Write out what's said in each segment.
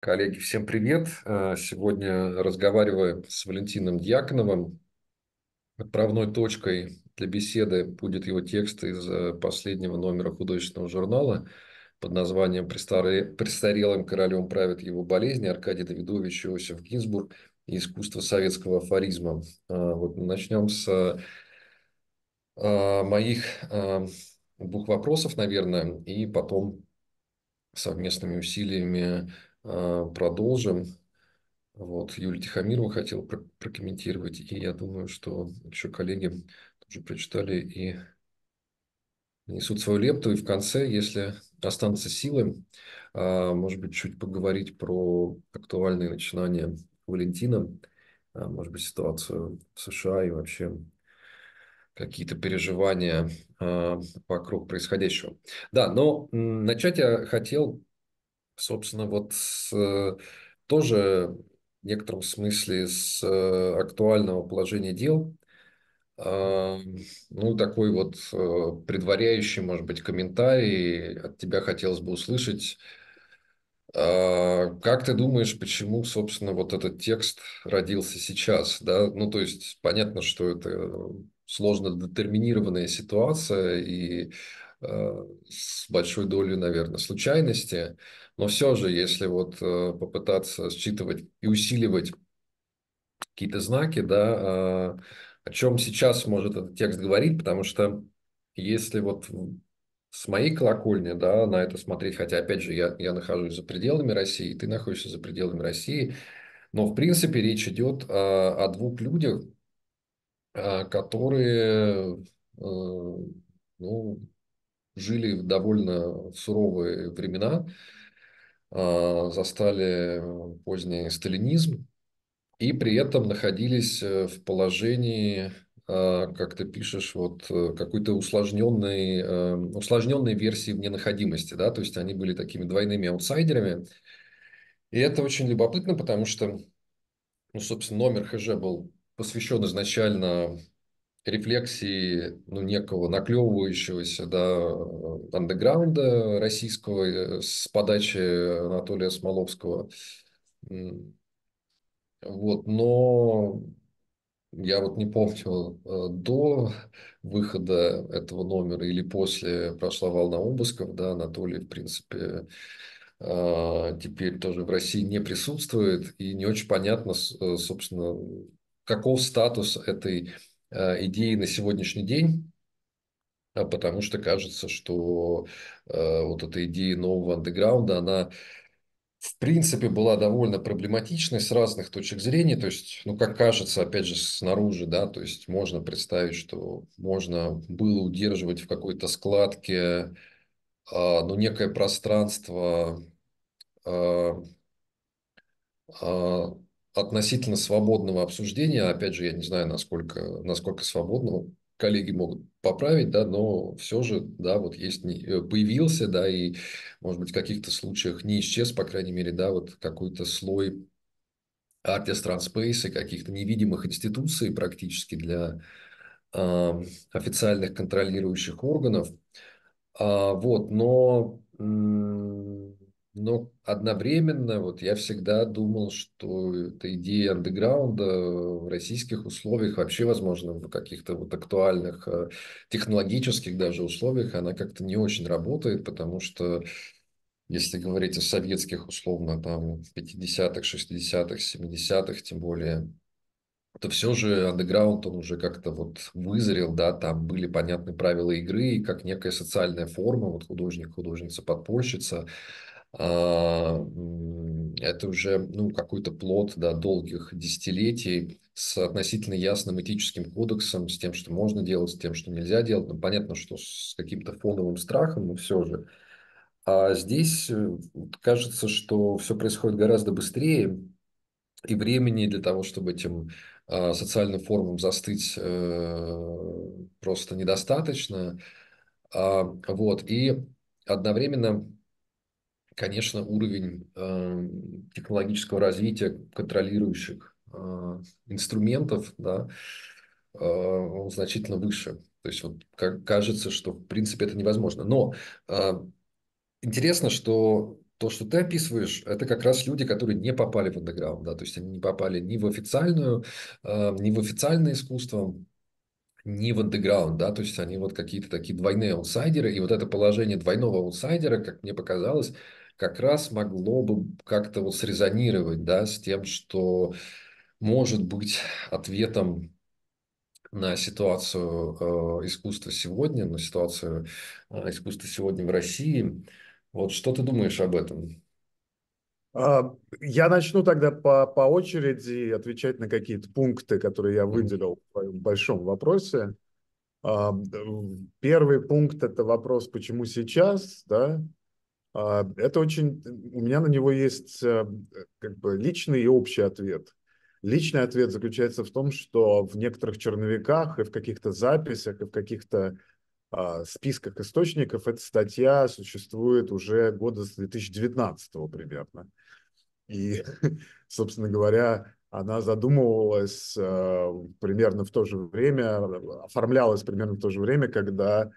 Коллеги, всем привет! Э, сегодня разговариваю с Валентином Дьяконовым. Отправной точкой для беседы будет его текст из э, последнего номера художественного журнала под названием «Престарелым королем правят его болезни» Аркадий Давидович Иосиф Гинзбург и «Искусство советского афоризма». Э, вот начнем с моих двух вопросов, наверное, и потом совместными усилиями Э, продолжим. Вот, Юлия Тихомирова хотела прокомментировать, и я думаю, что еще коллеги тоже прочитали и несут свою лепту. И в конце, если останутся силы, а, может быть, чуть поговорить про актуальные начинания Валентина, а, может быть, ситуацию в США и вообще какие-то переживания а, вокруг происходящего. Да, но начать я хотел собственно, вот с, э, тоже в некотором смысле с э, актуального положения дел, а, ну, такой вот э, предваряющий, может быть, комментарий от тебя хотелось бы услышать. А, как ты думаешь, почему, собственно, вот этот текст родился сейчас? Да? Ну, то есть, понятно, что это сложно детерминированная ситуация и с большой долей, наверное, случайности, но все же, если вот э, попытаться считывать и усиливать какие-то знаки, да, э, о чем сейчас может этот текст говорить, потому что если вот с моей колокольни, да, на это смотреть, хотя, опять же, я, я нахожусь за пределами России, ты находишься за пределами России, но, в принципе, речь идет о, а, о двух людях, а, которые, э, ну, жили в довольно суровые времена, а, застали поздний сталинизм и при этом находились э, в положении, а, как ты пишешь, вот э, какой-то усложненной, э, усложненной версии ненаходимости, да, то есть они были такими двойными аутсайдерами. И это очень любопытно, потому что, ну, собственно, номер ХЖ был посвящен изначально рефлексии ну, некого наклевывающегося да, э, андеграунда российского э, с подачи Анатолия Смоловского. Вот, но я вот не помню, э, до выхода этого номера или после прошла волна обысков, да, Анатолий, в принципе, теперь тоже в России не присутствует, и не очень понятно, собственно, каков статус этой Э, идеи на сегодняшний день, а потому что кажется, что э, вот эта идея нового андеграунда, она в принципе, была довольно проблематичной с разных точек зрения. То есть, ну, как кажется, опять же, снаружи, да, то есть можно представить, что можно было удерживать в какой-то складке, а, ну, некое пространство а, относительно свободного обсуждения, опять же, я не знаю, насколько, насколько свободного, коллеги могут поправить, да, но все же, да, вот есть, э, появился, да, и, может быть, в каких-то случаях не исчез, по крайней мере, да, вот какой-то слой Artist Transspace каких-то невидимых институций практически для э, официальных контролирующих органов. А, вот, но м- но одновременно вот я всегда думал, что эта идея андеграунда в российских условиях вообще, возможно, в каких-то вот актуальных э, технологических даже условиях она как-то не очень работает, потому что если говорить о советских, условно, там, 50-х, 60-х, 70-х, тем более, то все же андеграунд, он уже как-то вот вызрел, да, там были понятны правила игры, и как некая социальная форма, вот художник, художница, подпольщица, а, это уже ну, какой-то плод да, долгих десятилетий с относительно ясным этическим кодексом, с тем, что можно делать, с тем, что нельзя делать. Ну, понятно, что с каким-то фоновым страхом, но все же. А здесь э, кажется, что все происходит гораздо быстрее, и времени для того, чтобы этим э, социальным формам застыть, э, просто недостаточно. А, вот. И одновременно конечно, уровень э, технологического развития контролирующих э, инструментов, да, э, он значительно выше. То есть вот, как, кажется, что в принципе это невозможно. Но э, интересно, что то, что ты описываешь, это как раз люди, которые не попали в андеграунд, да, то есть они не попали ни в официальную, э, ни в официальное искусство, ни в андеграунд, да, то есть они вот какие-то такие двойные аутсайдеры, и вот это положение двойного аутсайдера, как мне показалось, как раз могло бы как-то вот срезонировать да, с тем, что может быть ответом на ситуацию э, искусства сегодня, на ситуацию э, искусства сегодня в России. Вот что ты думаешь об этом? А, я начну тогда по, по очереди отвечать на какие-то пункты, которые я выделил в твоем большом вопросе. А, первый пункт – это вопрос, почему сейчас, да? А, это очень... У меня на него есть э, как бы личный и общий ответ. Личный ответ заключается в том, что в некоторых черновиках и в каких-то записях, и в каких-то а, списках источников эта статья существует уже года с 2019 примерно. И, собственно говоря, она задумывалась э, примерно в то же время, э, оформлялась примерно в то же время, когда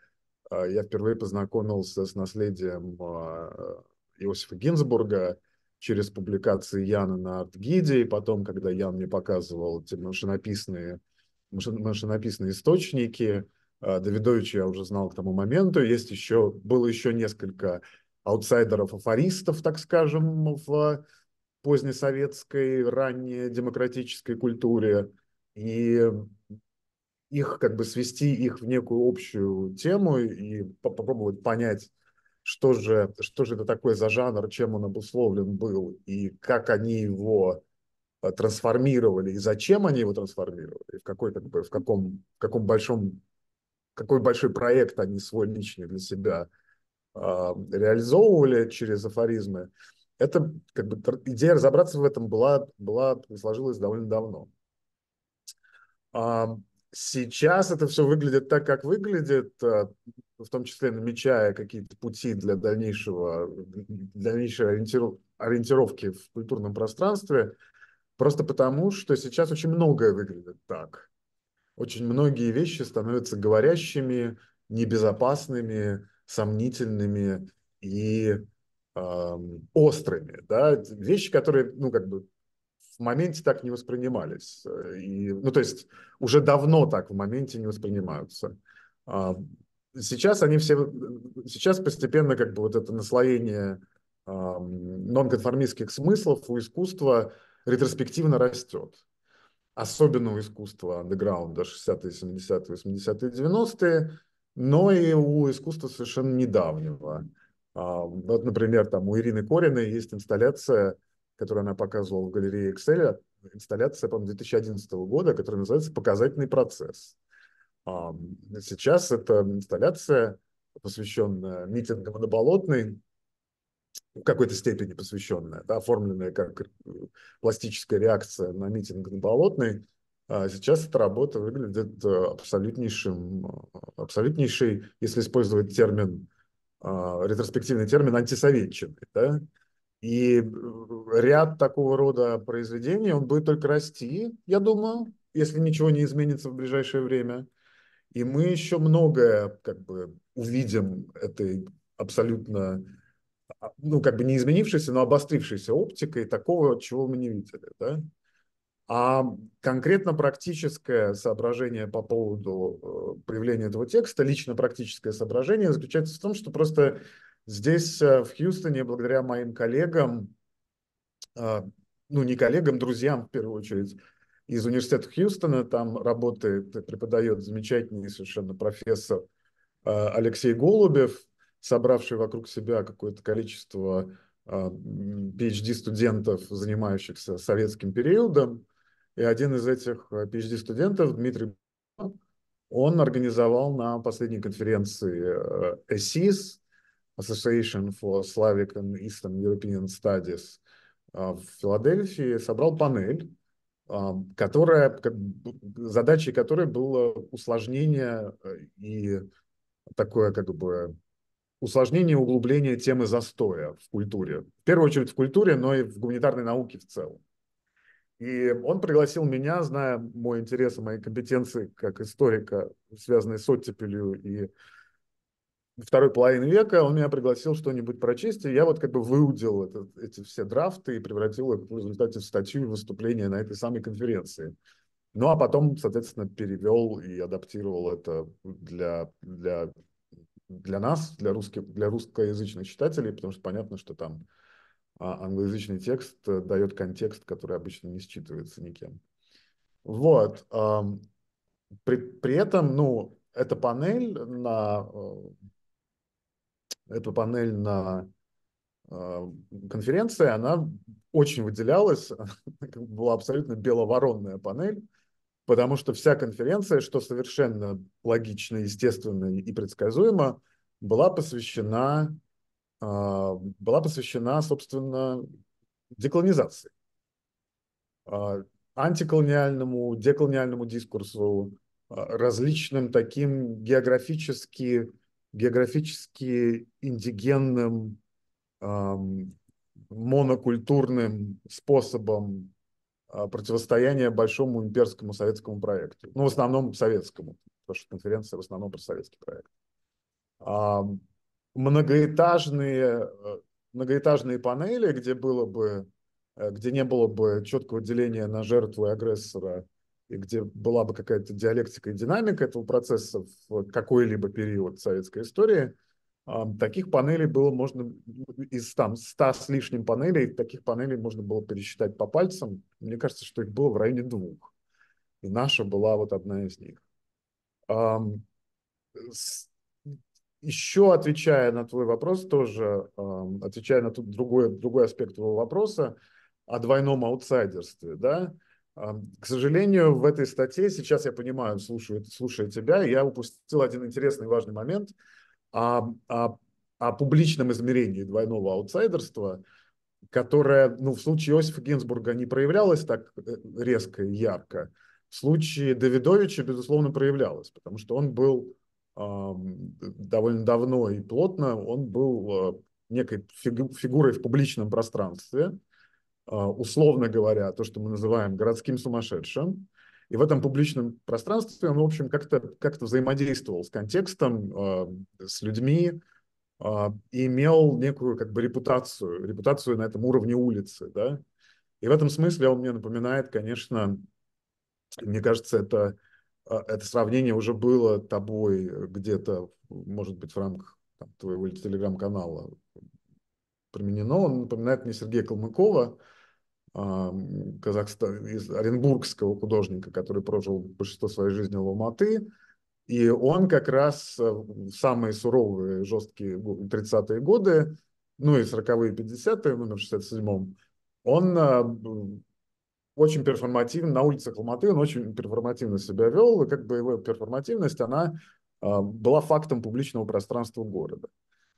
а, я впервые познакомился с наследием а, Иосифа Гинзбурга через публикации Яна на Артгиде, и потом, когда Ян мне показывал эти машинописные, машинописные источники, а, Давидовича я уже знал к тому моменту, есть еще, было еще несколько аутсайдеров-афористов, так скажем, в позднесоветской, ранней демократической культуре. И их как бы свести их в некую общую тему и попробовать понять, что же, что же это такое за жанр, чем он обусловлен был, и как они его э, трансформировали, и зачем они его трансформировали, и в, какой, как бы, в, каком, в каком большом, какой большой проект они свой личный для себя э, реализовывали через афоризмы. Это как бы идея разобраться в этом была, была сложилась довольно давно. Сейчас это все выглядит так, как выглядит, а, в том числе намечая какие-то пути для дальнейшего, дальнейшей ориентировки в культурном пространстве, просто потому, что сейчас очень многое выглядит так. Очень многие вещи становятся говорящими, небезопасными, сомнительными и эм, острыми. Да? Вещи, которые ну, как бы в моменте так не воспринимались. Э, и, ну, то есть уже давно так в моменте не воспринимаются. Сейчас они все, сейчас постепенно как бы вот это наслоение нонконформистских смыслов у искусства ретроспективно растет. Особенно у искусства андеграунда 60-е, 70-е, 80-е, 90-е, но и у искусства совершенно недавнего. Вот, например, там у Ирины Кориной есть инсталляция – которую она показывала в галерее Excel, инсталляция, по-моему, 2011 года, которая называется «Показательный процесс». Сейчас это инсталляция, посвященная митингам на Болотной, в какой-то степени посвященная, да, оформленная как э, пластическая реакция на митинг на Болотной. А сейчас эта работа выглядит э, абсолютнейшим, э, абсолютнейшей, если использовать термин, а, ретроспективный термин, антисоветчиной. Да? И э, ряд такого рода произведений, он будет только расти, я думаю, если ничего не изменится в ближайшее время. И мы еще многое как бы увидим этой абсолютно, а, ну, как бы не изменившейся, но обострившейся оптикой такого, чего мы не видели, да? А конкретно практическое соображение по поводу э, появления этого текста, лично практическое соображение заключается в том, что просто Здесь, э, в Хьюстоне, благодаря моим коллегам, а, ну не коллегам, друзьям в первую очередь, из университета Хьюстона, там работает, преподает замечательный совершенно профессор а, Алексей Голубев, собравший вокруг себя какое-то количество PhD-студентов, а, занимающихся советским периодом. И один из этих PhD-студентов, э, Дмитрий он организовал на последней конференции э, ЭСИС, Association for Slavic and Eastern European Studies а, в Филадельфии собрал панель, а, которая, задачей которой было усложнение э, и такое как бы усложнение и углубление темы застоя в культуре. В первую очередь в культуре, но и в гуманитарной науке в целом. И он пригласил меня, зная мой интерес и мои компетенции как историка, связанные с оттепелью и второй половины века, он меня пригласил что-нибудь прочесть, и я вот как бы выудил это, эти все драфты и превратил их в результате в статью и выступление на этой самой конференции. Ну, а потом, соответственно, перевел и адаптировал это для, для, для нас, для, русских, для русскоязычных читателей, потому что понятно, что там а, англоязычный текст э, дает контекст, который обычно не считывается никем. Вот. При, при этом, ну, эта панель на э, эту панель на а, конференции, она очень выделялась, была абсолютно беловоронная панель, потому что вся конференция, что совершенно логично, естественно и предсказуемо, была посвящена, а, была посвящена, собственно, деколонизации, а, антиколониальному, деколониальному дискурсу, различным таким географически географически индигенным, эм, монокультурным способом э, противостояния большому имперскому советскому проекту. Ну, в основном советскому, потому что конференция в основном про советский проект. Эм, многоэтажные, э, многоэтажные панели, где было бы э, где не было бы четкого деления на жертву и агрессора и где была бы какая-то диалектика и динамика этого процесса в какой-либо период советской истории, а, таких панелей было можно из там ста с лишним панелей, таких панелей можно было пересчитать по пальцам. Мне кажется, что их было в районе двух. И наша была вот одна из них. Еще отвечая на твой вопрос, тоже отвечая на тут другой, другой аспект твоего вопроса о двойном аутсайдерстве, да, к сожалению, в этой статье, сейчас я понимаю, слушаю, слушая тебя, я упустил один интересный важный момент о, о, о публичном измерении двойного аутсайдерства, которое ну, в случае Иосифа Гинзбурга не проявлялось так э, резко и ярко. В случае Давидовича, безусловно, проявлялось, потому что он был э, довольно давно и плотно, он был э, некой фигурой в публичном пространстве – а, условно говоря, то, что мы называем городским сумасшедшим, и в этом публичном пространстве он, в общем, как-то как, -то, взаимодействовал с контекстом, а, с людьми, а, и имел некую как бы репутацию, репутацию на этом уровне улицы, да. И в этом смысле он мне напоминает, конечно, мне кажется, это, это сравнение уже было тобой где-то, может быть, в рамках там, твоего телеграм-канала применено. Он напоминает мне Сергея Калмыкова, а, Казахстан, из оренбургского художника, который прожил большинство своей жизни в Алматы. И он как раз э, в самые суровые, жесткие 30-е годы, ну и 40-е, 50-е, ну, в 67-м, он а, очень перформативно, на улицах Алматы он очень перформативно себя вел, и как бы его перформативность, она а, была фактом публичного пространства города.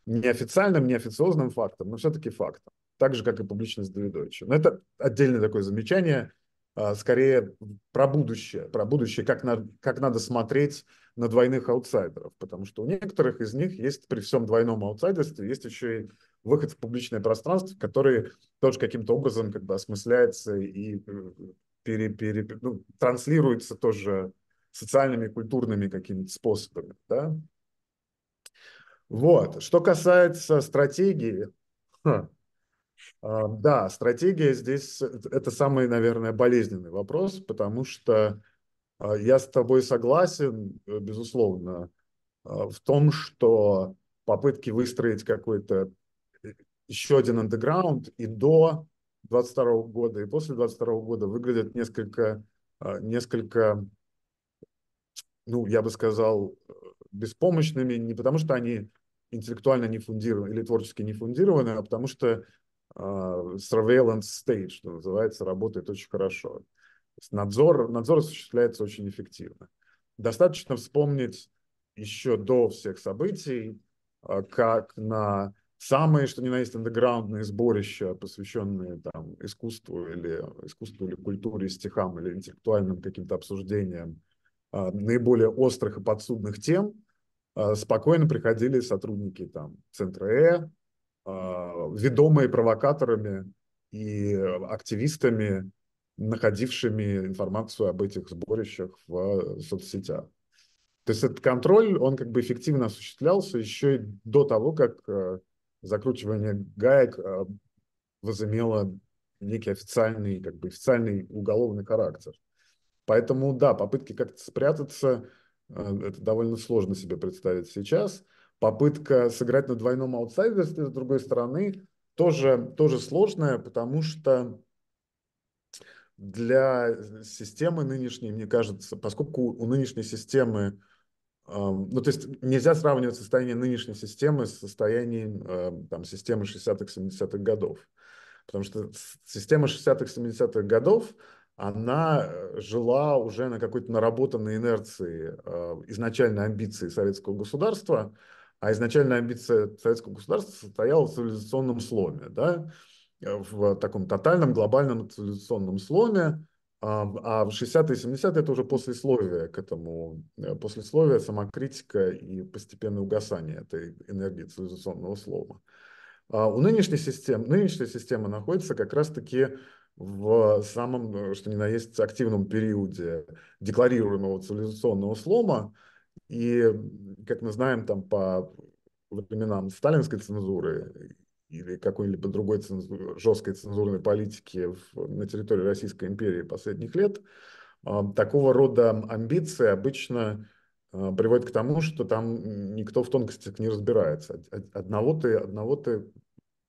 Неофициальным, неофициозным фактом, но все-таки фактом так же, как и публичность Давидовича. Но это отдельное такое замечание, а, скорее про будущее, про будущее, как, на, как надо смотреть на двойных аутсайдеров, потому что у некоторых из них есть при всем двойном аутсайдерстве, есть еще и выход в публичное пространство, который тоже каким-то образом как бы осмысляется и э, пере, пере, ну, транслируется тоже социальными, культурными какими-то способами. Да? Вот. Что касается стратегии, ха, хм, а, да, стратегия здесь э, – это самый, наверное, болезненный вопрос, потому что а, я с тобой согласен, э, безусловно, а, в том, что попытки выстроить какой-то э, еще один андеграунд и до 22 года, и после 22 года выглядят несколько, несколько, ну, я бы сказал, беспомощными не потому, что они интеллектуально не фундированы или творчески не фундированы, а потому что Э, surveillance state, что называется, работает очень хорошо. надзор, надзор осуществляется очень эффективно. Достаточно вспомнить еще до всех событий, э, как на самые, что ни на есть, андеграундные сборища, посвященные там, искусству или искусству или культуре, стихам или интеллектуальным каким-то обсуждениям э, наиболее острых и подсудных тем, спокойно приходили сотрудники там, Центра Э, а, ведомые провокаторами и активистами, находившими информацию об этих сборищах в соцсетях. То есть этот контроль, он как бы эффективно осуществлялся еще и до того, как э, закручивание гаек э, возымело некий официальный, как бы официальный уголовный характер. Поэтому, да, попытки как-то спрятаться, э, это довольно сложно себе представить сейчас – попытка сыграть на двойном аутсайдерстве, с другой стороны, тоже, тоже сложная, потому что для системы нынешней, мне кажется, поскольку у нынешней системы, э, ну то есть нельзя сравнивать состояние нынешней системы с состоянием э, там, системы 60-х, 70-х годов. Потому что система 60-х, 70-х годов, она э, жила уже на какой-то наработанной инерции э, изначальной амбиции советского государства – а изначально амбиция советского государства состояла в цивилизационном сломе, да, э, в таком тотальном глобальном цивилизационном сломе, а, а в 60-е и 70-е это уже послесловие к этому, э, послесловие, самокритика и постепенное угасание этой энергии цивилизационного слома. А у нынешней системы, нынешняя система находится как раз-таки в самом, э, что ни на есть, активном периоде декларируемого цивилизационного слома, и, как мы знаем, там по временам сталинской цензуры или какой-либо другой цензур, жесткой цензурной политики в, на территории Российской империи последних лет, а, такого рода амбиции обычно э, приводят к тому, что там никто в тонкостях не разбирается. Одного ты, одного ты,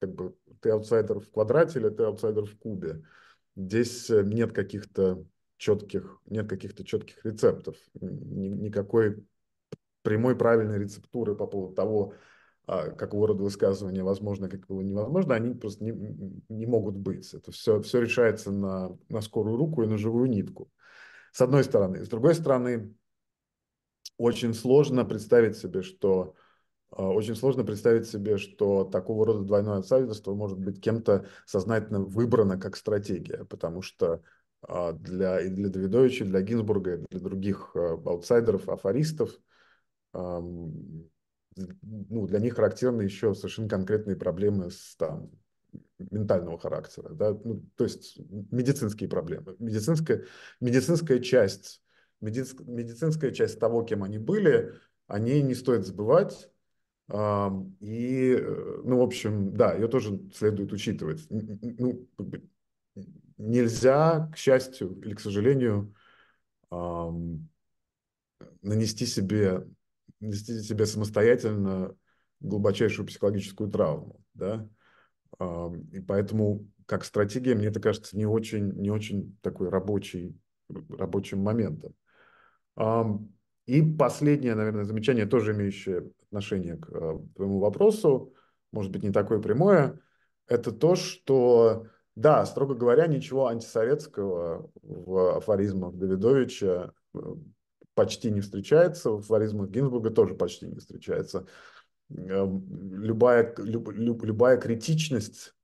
как бы, ты аутсайдер в квадрате или ты аутсайдер в кубе. Здесь э, нет каких-то четких, нет каких-то четких рецептов, никакой прямой правильной рецептуры по поводу того, а, какого рода высказывания возможно, какого невозможно, они просто не, не могут быть. Это все, все решается на, на скорую руку и на живую нитку. С одной стороны. С другой стороны, очень сложно представить себе, что а, очень сложно представить себе, что такого рода двойное обстоятельство может быть кем-то сознательно выбрано как стратегия, потому что а, для, и для Давидовича, и для Гинзбурга, и для других аутсайдеров, афористов – ну, для них характерны еще совершенно конкретные проблемы с там, ментального характера, да? ну, то есть медицинские проблемы, медицинская, медицинская часть, медиц, медицинская часть того, кем они были, о ней не стоит забывать, и, э, ну, в общем, да, ее тоже следует учитывать. Ну, нельзя, к счастью или к сожалению, нанести себе нести себе самостоятельно глубочайшую психологическую травму, да. И поэтому как стратегия, мне это кажется не очень, не очень такой рабочий, рабочим моментом. И последнее, наверное, замечание, тоже имеющее отношение к э, твоему вопросу, может быть, не такое прямое, это то, что, да, строго говоря, ничего антисоветского в афоризмах Давидовича э, почти не встречается, в афоризмах Гинзбурга тоже почти не встречается. Эм, любая, люб, люб, любая критичность,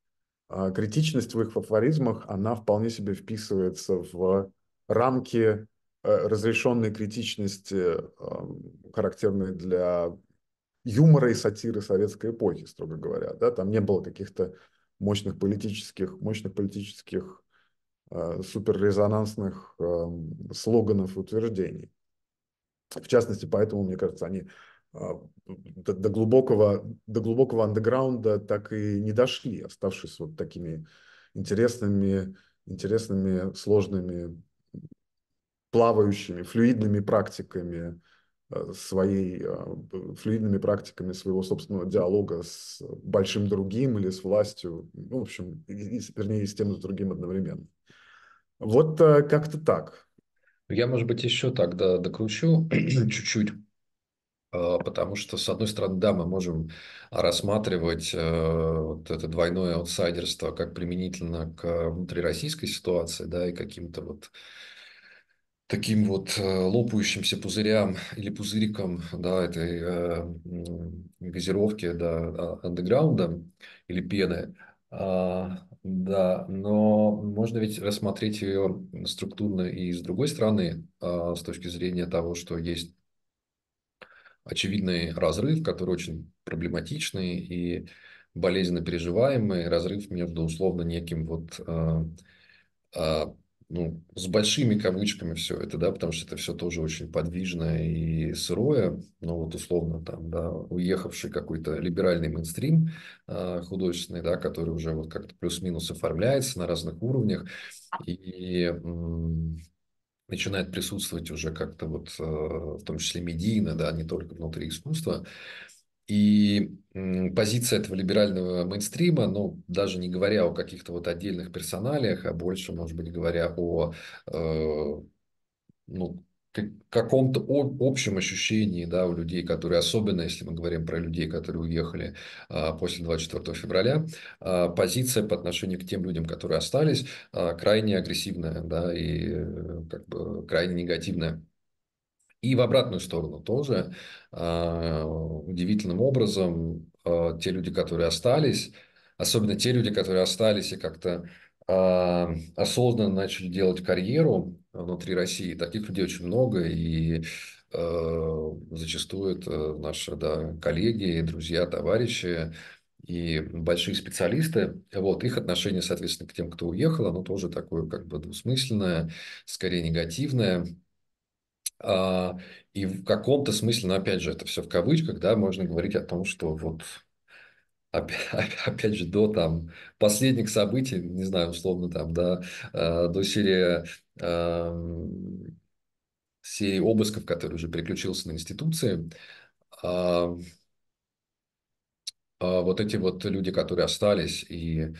а, критичность в их афоризмах, она вполне себе вписывается в рамки э, разрешенной критичности, эм, характерной для юмора и сатиры советской эпохи, строго говоря. Да? Там не было каких-то мощных политических, мощных политических э, суперрезонансных э, слоганов и утверждений. В частности, поэтому, мне кажется, они а, до, глубокого, до глубокого андеграунда так и не дошли, оставшись вот такими интересными, интересными, сложными, плавающими, флюидными практиками а, своей, а, флюидными практиками своего собственного диалога с большим другим или с властью, ну, в общем, и, и, вернее, с тем и с другим одновременно. Вот э, как-то так. Я, может быть, еще тогда докручу чуть-чуть. А, потому что, с одной стороны, да, мы можем рассматривать э, вот это двойное аутсайдерство как применительно к внутрироссийской ситуации, да, и каким-то вот таким вот э, лопающимся пузырям или пузыриком, да, этой э, газировки, да, а, андеграунда или пены. А, да, но можно ведь рассмотреть ее структурно и с другой стороны, а, с точки зрения того, что есть очевидный разрыв, который очень проблематичный и болезненно переживаемый, разрыв между условно неким вот а, ну, с большими кавычками все это, да, потому что это все тоже очень подвижное и сырое, ну, вот условно там, да, уехавший какой-то либеральный мейнстрим э, художественный, да, который уже вот как-то плюс-минус оформляется на разных уровнях и, и начинает присутствовать уже как-то вот, э, в том числе медийно, да, не только внутри искусства, э, и позиция этого либерального мейнстрима, ну, даже не говоря о каких-то вот отдельных персоналиях, а больше, может быть, говоря о э, ну, каком-то общем ощущении да, у людей, которые, особенно если мы говорим про людей, которые уехали а, после 24 февраля, а, позиция по отношению к тем людям, которые остались, а, крайне агрессивная да, и э, как бы, крайне негативная. И в обратную сторону тоже а, удивительным образом а, те люди, которые остались, особенно те люди, которые остались и как-то а, осознанно начали делать карьеру внутри России, таких людей очень много, и зачастую это наши да, коллеги, друзья, товарищи и большие специалисты. Вот их отношение, соответственно, к тем, кто уехал, оно тоже такое как бы двусмысленное, скорее негативное. А, и в каком-то смысле, но опять же, это все в кавычках, да, можно говорить о том, что вот опять, опять же до там последних событий, не знаю, условно там, да, а, до серии серии обысков, который уже переключился на институции, а, вот эти вот люди, которые остались и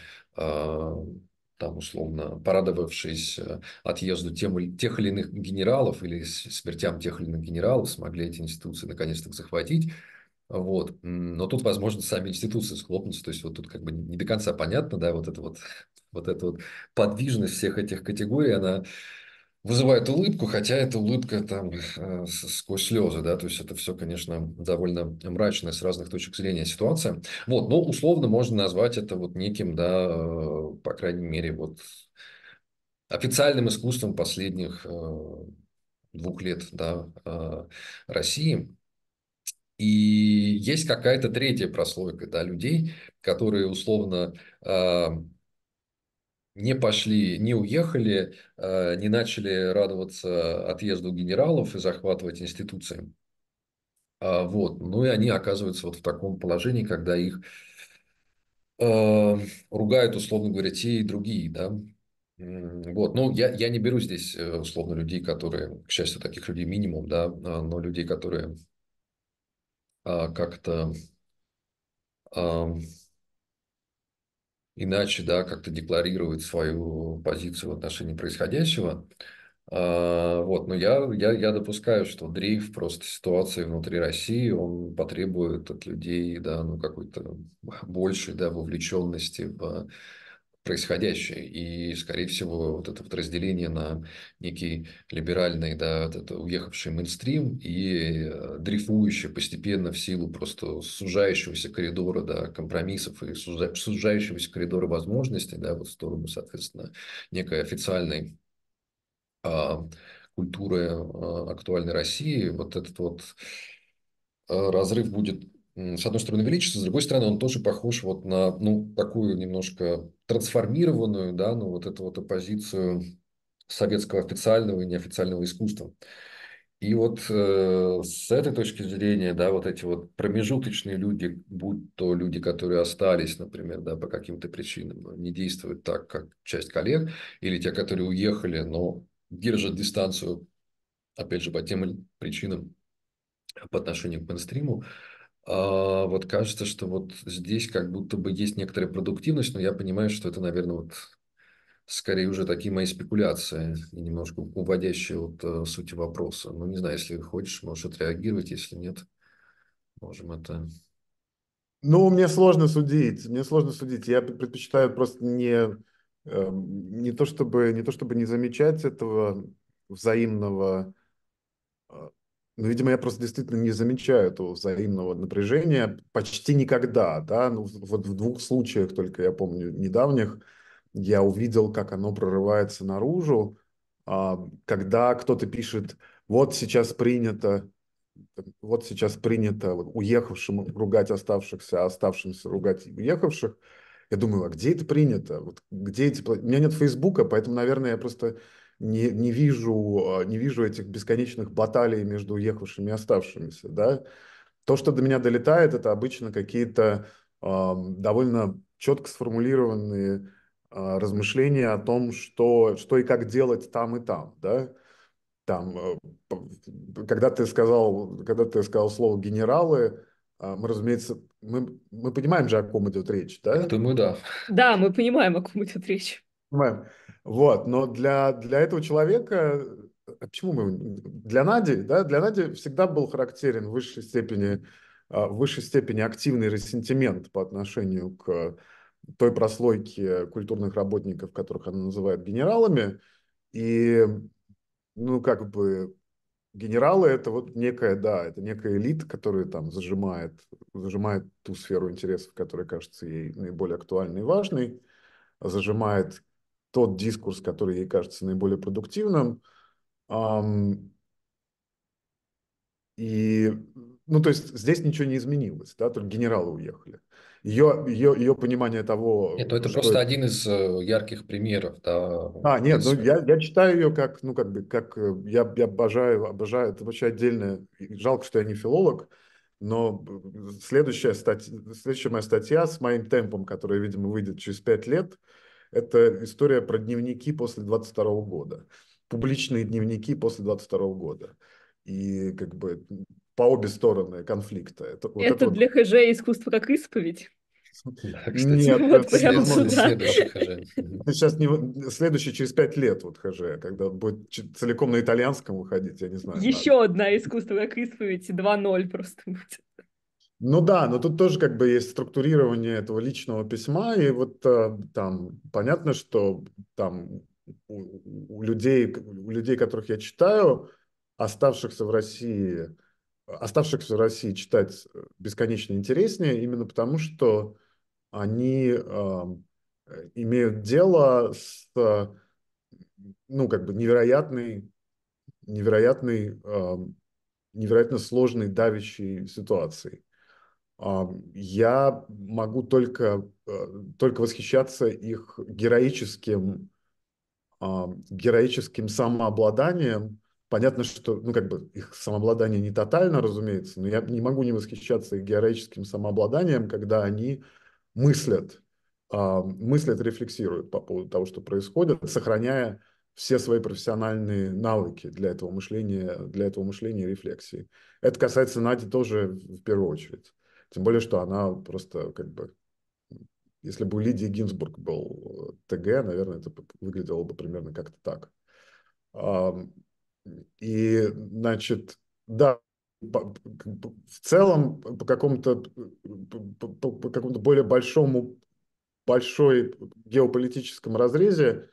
там, условно, порадовавшись э, отъезду тем, тех или иных генералов или смертям тех или иных генералов, смогли эти институции наконец-то захватить. Вот. Но тут, возможно, сами институции схлопнутся. То есть, вот тут как бы не до конца понятно, да, вот это вот, вот эта вот подвижность всех этих категорий, она вызывает улыбку, хотя эта улыбка там э, сквозь слезы, да, то есть это все, конечно, довольно мрачная с разных точек зрения ситуация. Вот, но условно можно назвать это вот неким, да, э, по крайней мере, вот официальным искусством последних э, двух лет, да, э, России. И есть какая-то третья прослойка, да, людей, которые условно э, не пошли, не уехали, э, не начали радоваться отъезду генералов и захватывать институции. А, вот. Ну и они оказываются вот в таком положении, когда их э, ругают, условно говоря, те и другие, да. Вот, ну я, я не беру здесь, э, условно, людей, которые, к счастью, таких людей минимум, да, а, но людей, которые э, как-то э, иначе, да, как-то декларировать свою позицию в отношении происходящего. А, вот, но я, я, я допускаю, что дрейф просто ситуации внутри России, он потребует от людей, да, ну, какой-то большей, да, вовлеченности в происходящее. И, скорее всего, вот это вот разделение на некий либеральный, да, вот это уехавший мейнстрим и э, дрейфующий постепенно в силу просто сужающегося коридора да, компромиссов и сужающегося коридора возможностей да, вот в сторону, соответственно, некой официальной а, культуры а, актуальной России, вот этот вот э, разрыв будет с одной стороны, увеличится, с другой стороны, он тоже похож вот на ну, такую немножко трансформированную, да, ну, вот эту вот оппозицию советского официального и неофициального искусства. И вот э, с этой точки зрения, да, вот эти вот промежуточные люди, будь то люди, которые остались, например, да, по каким-то причинам, не действуют так, как часть коллег, или те, которые уехали, но держат дистанцию, опять же, по тем причинам по отношению к мейнстриму, э, а вот кажется, что вот здесь как будто бы есть некоторая продуктивность, но я понимаю, что это, наверное, вот скорее уже такие мои спекуляции, и немножко уводящие от э, сути вопроса. Ну, не знаю, если хочешь, можешь отреагировать, если нет, можем это... Ну, мне сложно судить, мне сложно судить. Я предпочитаю просто не, э, не, то, чтобы, не то чтобы не замечать этого взаимного ну, видимо, я просто действительно не замечаю этого взаимного напряжения почти никогда, да, ну, вот в двух случаях только я помню недавних, я увидел, как оно прорывается наружу, а, когда кто-то пишет, вот сейчас принято, вот сейчас принято уехавшим ругать оставшихся, а оставшимся ругать уехавших, я думаю, а где это принято? Вот где эти... У меня нет Фейсбука, поэтому, наверное, я просто не, не, вижу, э, не вижу этих бесконечных баталий между уехавшими и оставшимися. Да? То, что до меня долетает, это обычно какие-то э, довольно четко сформулированные э, размышления о том, что, что и как делать там и там. Да? Там, э, когда, ты сказал, когда ты сказал слово «генералы», а, мы, разумеется, мы, мы понимаем же, о ком идет речь, да? Я думаю, да. Да, мы понимаем, о ком идет речь. Понимаем. Вот, но для, для этого человека, а почему мы, для Нади, да, для Нади всегда был характерен в высшей степени, а, в высшей степени активный ресентимент по отношению к той прослойке культурных работников, которых она называет генералами, и, ну, как бы, генералы – это вот некая, да, это некая элита, которая там зажимает, зажимает ту сферу интересов, которая кажется ей наиболее актуальной и важной, зажимает тот дискурс, который ей кажется наиболее продуктивным. И, ну, то есть здесь ничего не изменилось, да, только генералы уехали. Ее, ее, ее понимание того... Нет, ну это что просто один из э, ярких примеров, да. А, нет, ну я, я читаю ее как, ну, как бы, как, э, я, я обожаю, обожаю, это вообще отдельное. жалко, что я не филолог, но э, следующая, стать... следующая моя статья с моим темпом, которая, видимо, выйдет через пять лет, это история про дневники после 22 года, публичные дневники после 22 года. И как бы по обе стороны конфликта. Это, вот это, это для вот... ХЖ искусство как исповедь? Нет, Сейчас не, следующий через пять лет вот ХЖ, когда будет целиком на итальянском выходить, я не знаю. Еще одна искусство как исповедь, 2-0 просто будет. Ну да, но тут тоже как бы есть структурирование этого личного письма, и вот э, там понятно, что там у, у людей, у людей, которых я читаю, оставшихся в России, оставшихся в России читать э, бесконечно интереснее, именно потому что они эм, э, имеют дело с, э, ну как бы невероятной, невероятной, э, невероятно сложной давящей ситуацией. А, я могу только, э, только восхищаться их героическим, а, героическим самообладанием. Понятно, что ну, как бы их самообладание не тотально, разумеется, но я не могу не восхищаться их героическим самообладанием, когда они мыслят, а, мыслят, рефлексируют по поводу того, что происходит, сохраняя все свои профессиональные навыки для этого мышления, для этого мышления и рефлексии. Это касается Нади тоже в первую очередь. Тем более, что она просто как бы... Если бы у Лидии Гинзбург был э, ТГ, наверное, это выглядело бы примерно как-то так. И, значит, да, в целом по какому-то по, по какому-то более большому большой геополитическом разрезе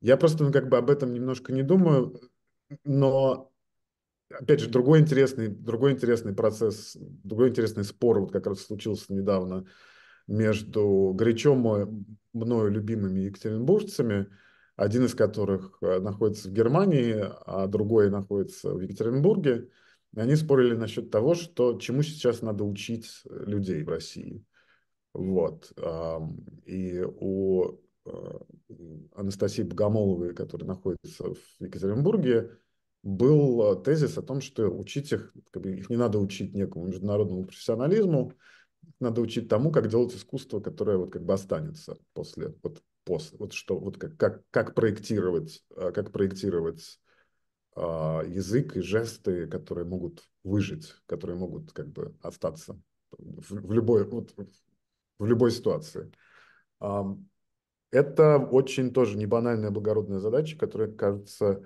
я просто ну, как бы об этом немножко не думаю но опять же, другой интересный, другой интересный процесс, другой интересный спор вот как раз случился недавно между горячо мною любимыми екатеринбуржцами, один из которых э, находится в Германии, а другой находится в Екатеринбурге. И они спорили насчет того, что чему сейчас надо учить людей в России. Вот. И у э, Анастасии Богомоловой, которая находится в Екатеринбурге, был а, тезис о том, что учить их, как бы их не надо учить некому международному профессионализму, надо учить тому, как делать искусство, которое вот как бы останется после, вот после, вот что, вот как, как, как проектировать, а, как проектировать а, язык и жесты, которые могут выжить, которые могут как бы остаться в, в любой, вот, в любой ситуации. А, это очень тоже не банальная благородная задача, которая, кажется,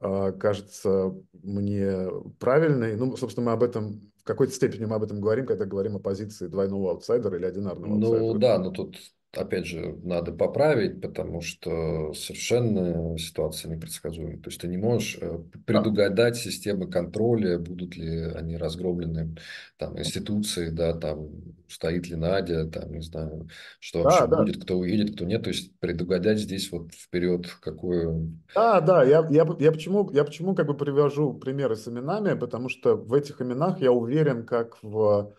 а, кажется мне правильной. Ну, собственно, мы об этом в какой-то степени мы об этом говорим, когда говорим о позиции двойного аутсайдера или одинарного ну, аутсайдера. Ну да, но тут опять же, надо поправить, потому что совершенно ситуация непредсказуема. То есть ты не можешь э, предугадать системы контроля, будут ли они разгромлены, там, институции, да, там, стоит ли Надя, там, не знаю, что да, вообще да. будет, кто уедет, кто нет. То есть предугадать здесь вот вперед какую... Да, да, я, я, я, почему, я почему как бы привожу примеры с именами, потому что в этих именах я уверен, как в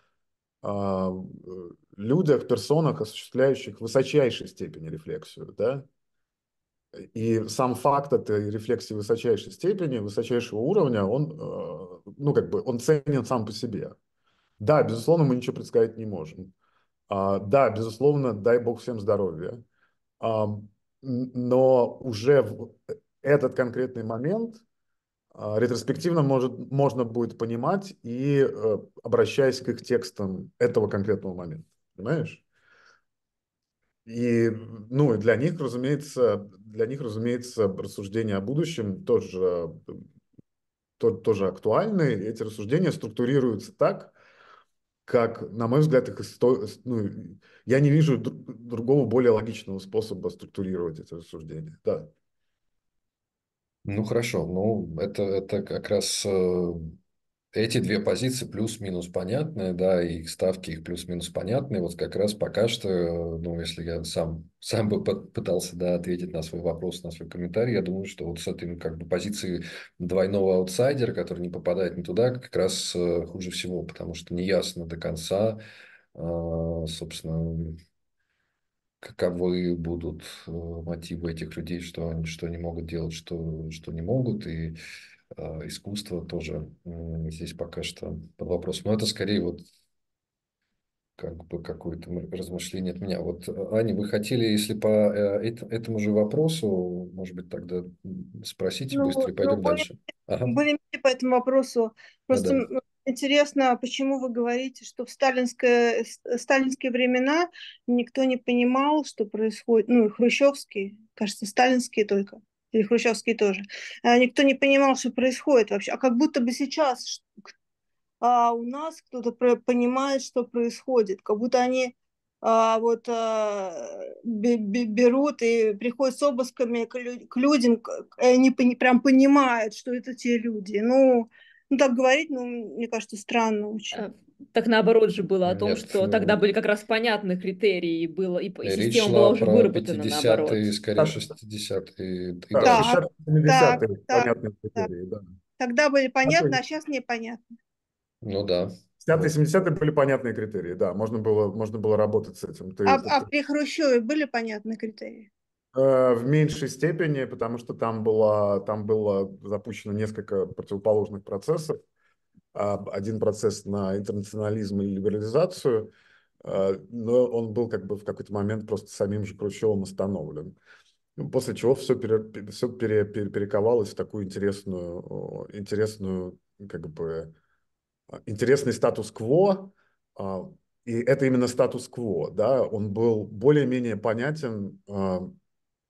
а, людях, персонах, осуществляющих высочайшей степени рефлексию, да? И сам факт этой рефлексии высочайшей степени, высочайшего уровня, он, э, ну, как бы, он ценен сам по себе. Да, безусловно, мы ничего предсказать не можем. А, да, безусловно, дай бог всем здоровья. А, но уже в этот конкретный момент а, ретроспективно может, можно будет понимать и э, обращаясь к их текстам этого конкретного момента понимаешь? И, ну, для них, разумеется, для них, разумеется, рассуждения о будущем тоже, то, тоже актуальны. Эти рассуждения структурируются так, как, на мой взгляд, их исто... ну, я не вижу другого более логичного способа структурировать эти рассуждения. Да. Ну хорошо, ну это, это как раз э, эти две позиции плюс-минус понятны, да, и их ставки их плюс-минус понятны. Вот как раз пока что, ну, если я сам, сам бы пытался, да, ответить на свой вопрос, на свой комментарий, я думаю, что вот с этой, ну, как бы, позиции двойного аутсайдера, который не попадает не туда, как раз э, хуже всего, потому что неясно до конца, э, собственно, каковы будут э, мотивы этих людей, что они что не могут делать, что, что не могут, и а, искусство тоже здесь пока что под вопрос. Но это скорее вот как бы какое-то размышление от меня. Вот, Аня, вы хотели, если по э, этому же вопросу, может быть, тогда спросите ну, быстро и ну, пойдем ну, дальше. Ага. Были по этому вопросу. Просто ну, да. интересно, почему вы говорите, что в сталинское, э, сталинские времена никто не понимал, что происходит, ну, хрущевские, кажется, сталинские только или хрущевские тоже, а никто не понимал, что происходит вообще. А как будто бы сейчас а у нас кто-то понимает, что происходит, как будто они а, вот а, берут и приходят с обысками к, к людям, и они пони- прям понимают, что это те люди. Ну, ну, так говорить, ну, мне кажется, странно очень. Э, так наоборот же было о том, Нет, что тогда ну, были как раз понятны критерии, и, было, и система была уже выработана 50 наоборот. скорее 60-е. Да, да, да, да, понятные да, критерии, да. Тогда были а понятны, а, а сейчас непонятно. Ну да. 60-е, 70-е были понятные критерии, да, можно было, можно было работать с этим. Ты, а, ты... а при Хрущеве были понятные критерии? Э, в меньшей степени, потому что там было, там было запущено несколько противоположных процессов, один процесс на интернационализм и либерализацию, а, но он был как бы в какой-то момент просто самим же Крущевым остановлен. Ну, после чего все, пере, все пере, пере, перековалось в такую интересную, интересную как бы, а, интересный статус-кво, а, и это именно статус-кво, да, он был более-менее понятен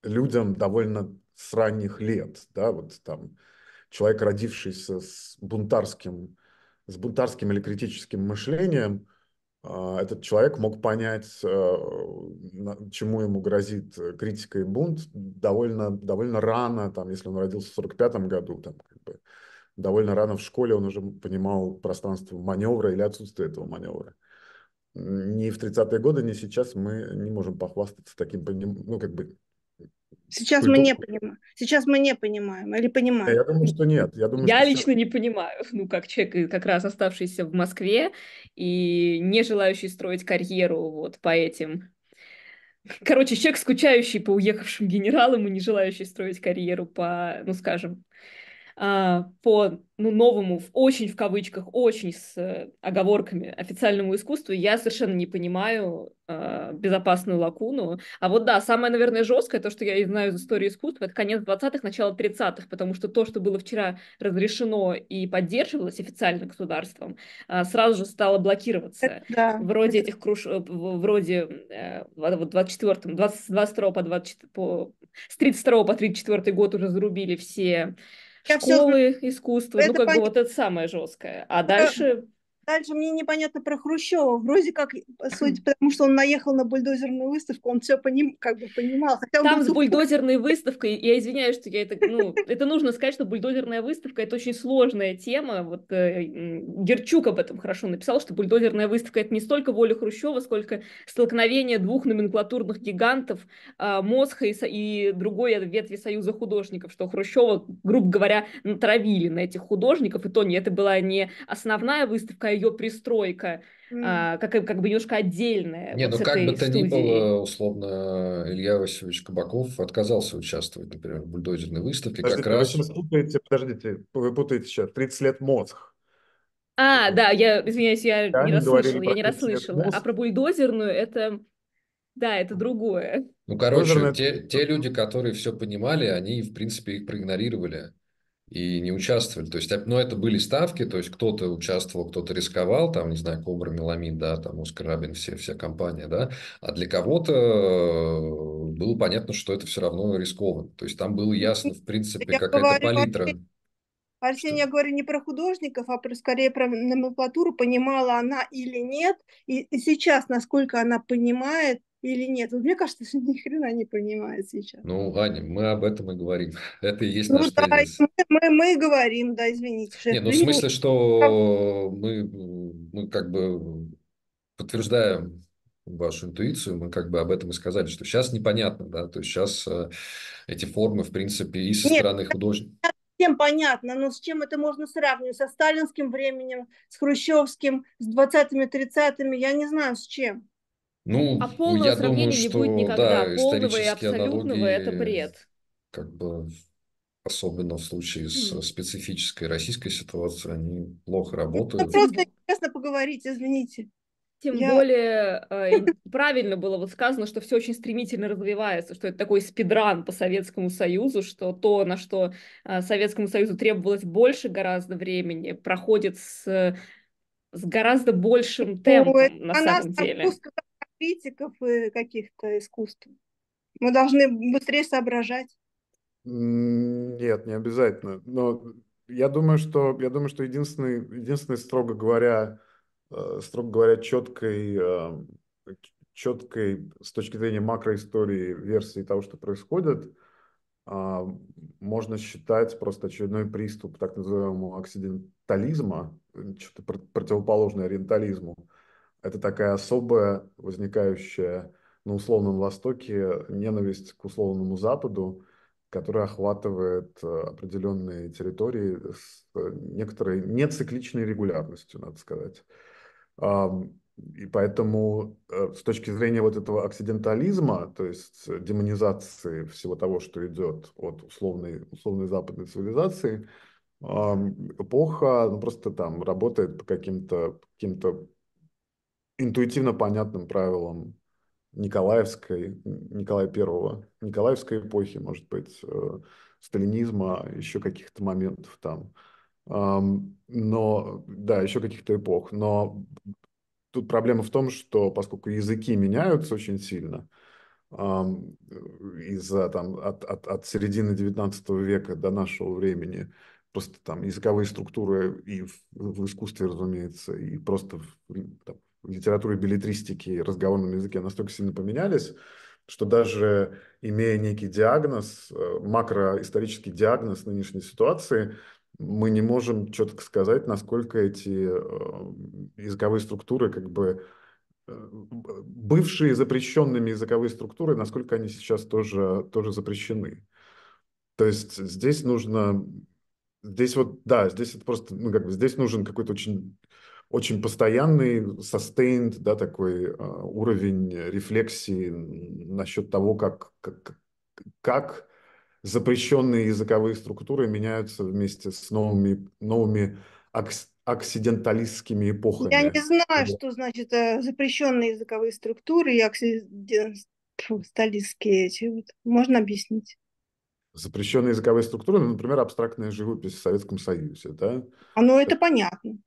людям довольно с ранних лет, да, вот там человек, родившийся с бунтарским с бунтарским или критическим мышлением, а, этот человек мог понять, э, чему ему грозит э, критика и бунт довольно, довольно рано, там, если он родился в 45 году, там, как бы, довольно рано в школе он уже понимал пространство маневра или отсутствие этого маневра. Ни в 30-е годы, ни сейчас мы не можем похвастаться таким, ну, как бы, Сейчас Сколько... мы не понимаем. Сейчас мы не понимаем или понимаем. Я думаю, что нет. Я, думаю, я что лично все... не понимаю. Ну, как человек, э, как раз оставшийся в Москве и не желающий строить карьеру вот по этим. Короче, человек, скучающий по уехавшим генералам и не желающий строить карьеру по, ну, скажем, а, по ну, новому, очень в кавычках, очень с э, оговорками официальному искусству, я совершенно не понимаю э, безопасную лакуну. А вот да, самое, наверное, жесткое, то, что я и знаю из истории искусства, это конец 20-х, начало 30-х, потому что то, что было вчера разрешено и поддерживалось официально государством, э, сразу же стало блокироваться. Да. Вроде этих круш... Э, вроде э, вот 24 20, 22 по 24, по... с 32 по 34 год уже зарубили все школы, все... искусство, ну как бы вот это самое жесткое. А дальше Дальше мне непонятно про Хрущева. Вроде как, судя потому, что он наехал на бульдозерную выставку, он все поним, как бы понимал. Хотя Там с бульдозерной выставкой, я извиняюсь, что я это, ну, это нужно сказать, что бульдозерная выставка это очень сложная тема. Вот э, Герчук об этом хорошо написал, что бульдозерная выставка это не столько воля Хрущева, сколько столкновение двух номенклатурных гигантов э, Мосха и, и другой ветви Союза художников, что Хрущева, грубо говоря, натравили на этих художников. И то не это была не основная выставка, а ее пристройка, mm. а, как, как бы немножко отдельная. Не, вот ну как бы то ни было, условно, Илья Васильевич Кабаков отказался участвовать, например, в бульдозерной выставке. Подождите, как раз... вы путаете, подождите, вы путаете сейчас 30 лет мозг. А, да, я, извиняюсь, я да, не расслышала, я не расслышала. А про бульдозерную это... Да, это другое. Ну, короче, те, те люди, которые все понимали, они, в принципе, их проигнорировали и не участвовали. То есть, ну, это были ставки, то есть кто-то участвовал, кто-то рисковал, там, не знаю, Кобра, Меламин, да, там, Оскар Рабин, все, вся компания, да, а для кого-то э, было понятно, что это все равно рискованно. То есть, там было ясно, в принципе, какая-то палитра. Арсений, я говорю не про художников, а про, скорее про номенклатуру, понимала она или нет. И, и сейчас, насколько она понимает, или нет. Вот мне кажется, что ни хрена не понимает сейчас. Ну, Аня, мы об этом и говорим. Это и есть ну, наш да, Мы, мы, мы говорим, да, извините. Шеф. Нет, ну в смысле, что мы, мы как бы подтверждаем вашу интуицию, мы как бы об этом и сказали, что сейчас непонятно, да, то есть сейчас э, эти формы, в принципе, и со Нет, стороны художников. Всем понятно, но с чем это можно сравнивать? Со сталинским временем, с хрущевским, с 20-ми, 30-ми, я не знаю, с чем. Ну, а полного я сравнения думаю, что, будет никогда. Да, Полного и абсолютного – это бред. Как бы особенно в случае с хм. специфической российской ситуацией, они плохо работают. Это просто интересно поговорить, извините. Тем я... более а, правильно было вот сказано, что все очень стремительно развивается, что это такой спидран по Советскому Союзу, что то, на что а, Советскому Союзу требовалось больше гораздо времени, проходит с, с гораздо большим темпом Ой, на самом деле критиков и каких-то искусств. Мы должны быстрее соображать. Нет, не обязательно. Но я думаю, что я думаю, что единственный, единственный строго говоря, э, строго говоря, четкой, э, четкой с точки зрения макроистории версии того, что происходит, э, можно считать просто очередной приступ так называемого оксидентализма, что-то противоположное ориентализму, это такая особая возникающая на условном Востоке ненависть к условному Западу, которая охватывает э, определенные территории с э, некоторой нецикличной регулярностью, надо сказать. И поэтому э, с точки зрения вот этого оксидентализма, то есть демонизации всего того, что идет от условной, условной западной цивилизации, эпоха ну, просто там работает по каким-то каким, -то, каким -то интуитивно понятным правилам Николаевской, Николая Первого, Николаевской эпохи, может быть, э, сталинизма, еще каких-то моментов там. Но, да, еще каких-то эпох. Но тут проблема в том, что поскольку языки меняются очень сильно, из-за там от, от, от середины 19 века до нашего времени, просто там языковые структуры и в, в искусстве, разумеется, и просто в, там, литературы билетристики и разговорном языке настолько сильно поменялись, что даже имея некий диагноз, э, макроисторический диагноз нынешней ситуации, мы не можем четко сказать, насколько эти э, языковые структуры как бы э, бывшие запрещенными языковые структуры, насколько они сейчас тоже, тоже запрещены. То есть здесь нужно, здесь вот, да, здесь это просто, ну, как бы, здесь нужен какой-то очень очень постоянный, sustained, да, такой э, уровень рефлексии насчет того, как, как, как запрещенные языковые структуры меняются вместе с новыми, новыми акс оксиденталистскими эпохами. Я не знаю, что значит э, запрещенные языковые структуры и оксиденталистские. Можно объяснить? Запрещенные языковые структуры, ну, например, абстрактная живопись в Советском Союзе, да? оно а, ну, это понятно.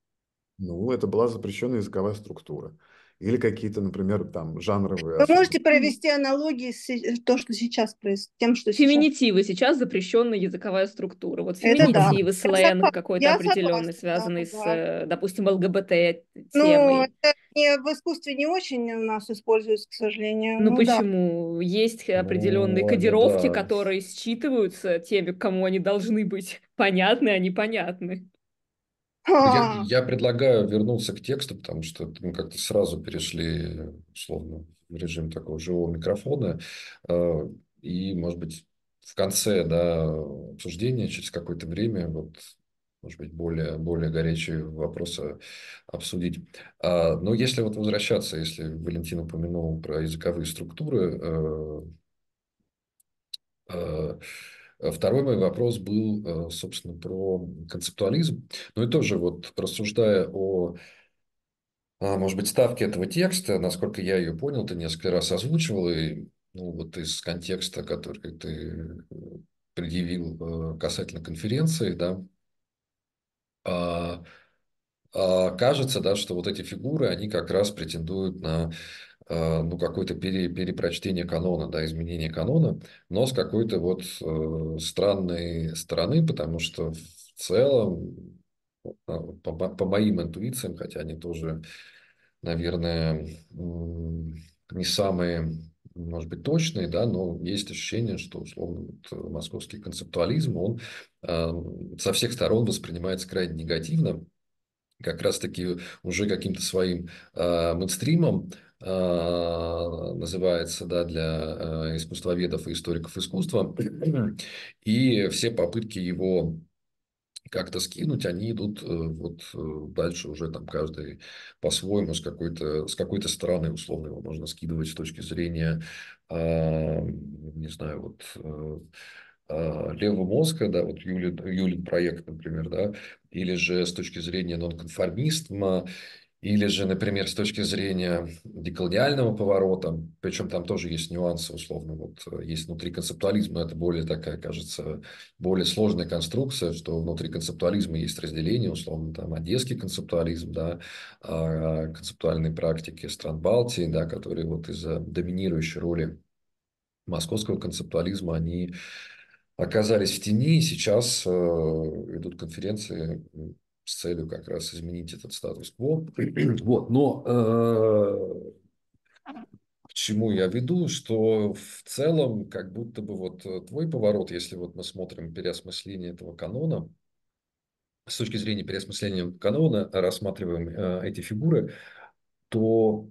Ну, это была запрещенная языковая структура. Или какие-то, например, там жанровые... Вы можете провести аналогии с то, что сейчас происходит, тем, что Феминитивы сейчас, запрещенная языковая структура. Вот феминитивы, это да. сленг какой-то определенный, согласна, связанный да, с, да. Э, допустим, ЛГБТ-темой. Ну, это не, в искусстве не очень у нас используется, к сожалению. Ну, ну почему? Да. Есть определенные ну, кодировки, да. которые считываются теми, кому они должны быть понятны, а непонятны. Я, я предлагаю вернуться к тексту, потому что мы как-то сразу перешли, условно, в режим такого живого микрофона. Э, и, может быть, в конце да, обсуждения, через какое-то время, вот, может быть, более, более горячие вопросы обсудить. А, но если вот возвращаться, если Валентин упомянул про языковые структуры, э, э, Э, второй мой вопрос был, э, собственно, про концептуализм. Ну и тоже вот рассуждая о а, может быть, ставке этого текста, насколько я ее понял, ты несколько раз озвучивал, и ну, вот из контекста, который ты э, предъявил касательно конференции, да, а, а, кажется, да, что вот эти фигуры, они как раз претендуют на Э, ну, какое-то пере, перепрочтение канона, да, изменение канона, но с какой-то вот э, странной стороны, потому что в целом, э, по, по моим интуициям, хотя они тоже, наверное, не самые может быть, точные, да, но есть ощущение, что условно вот, московский концептуализм, он э, со всех сторон воспринимается крайне негативно, как раз-таки уже каким-то своим э, мейнстримом, а, называется, да, для э, искусствоведов и историков искусства. И все попытки его как-то скинуть, они идут э, вот э, дальше уже там каждый по-своему с какой-то с какой-то стороны условно его можно скидывать с точки зрения а, не знаю вот а, левого мозга, да, вот Юлин, Юлин проект, например, да, или же с точки зрения нонконформизма, или же, например, с точки зрения деколониального поворота, причем там тоже есть нюансы, условно, вот э, есть внутри концептуализма, это более такая, кажется, более сложная конструкция, что внутри концептуализма есть разделение, условно, там, одесский концептуализм, да, а, а, концептуальные практики стран Балтии, да, которые вот из-за доминирующей роли московского концептуализма, они оказались в тени, и сейчас э, идут конференции с целью как раз изменить этот статус-кво. Вот. Но э, к чему я веду, что в целом как будто бы вот э, твой поворот, если вот мы смотрим переосмысление этого канона, с точки зрения переосмысления канона, рассматриваем э, эти фигуры, то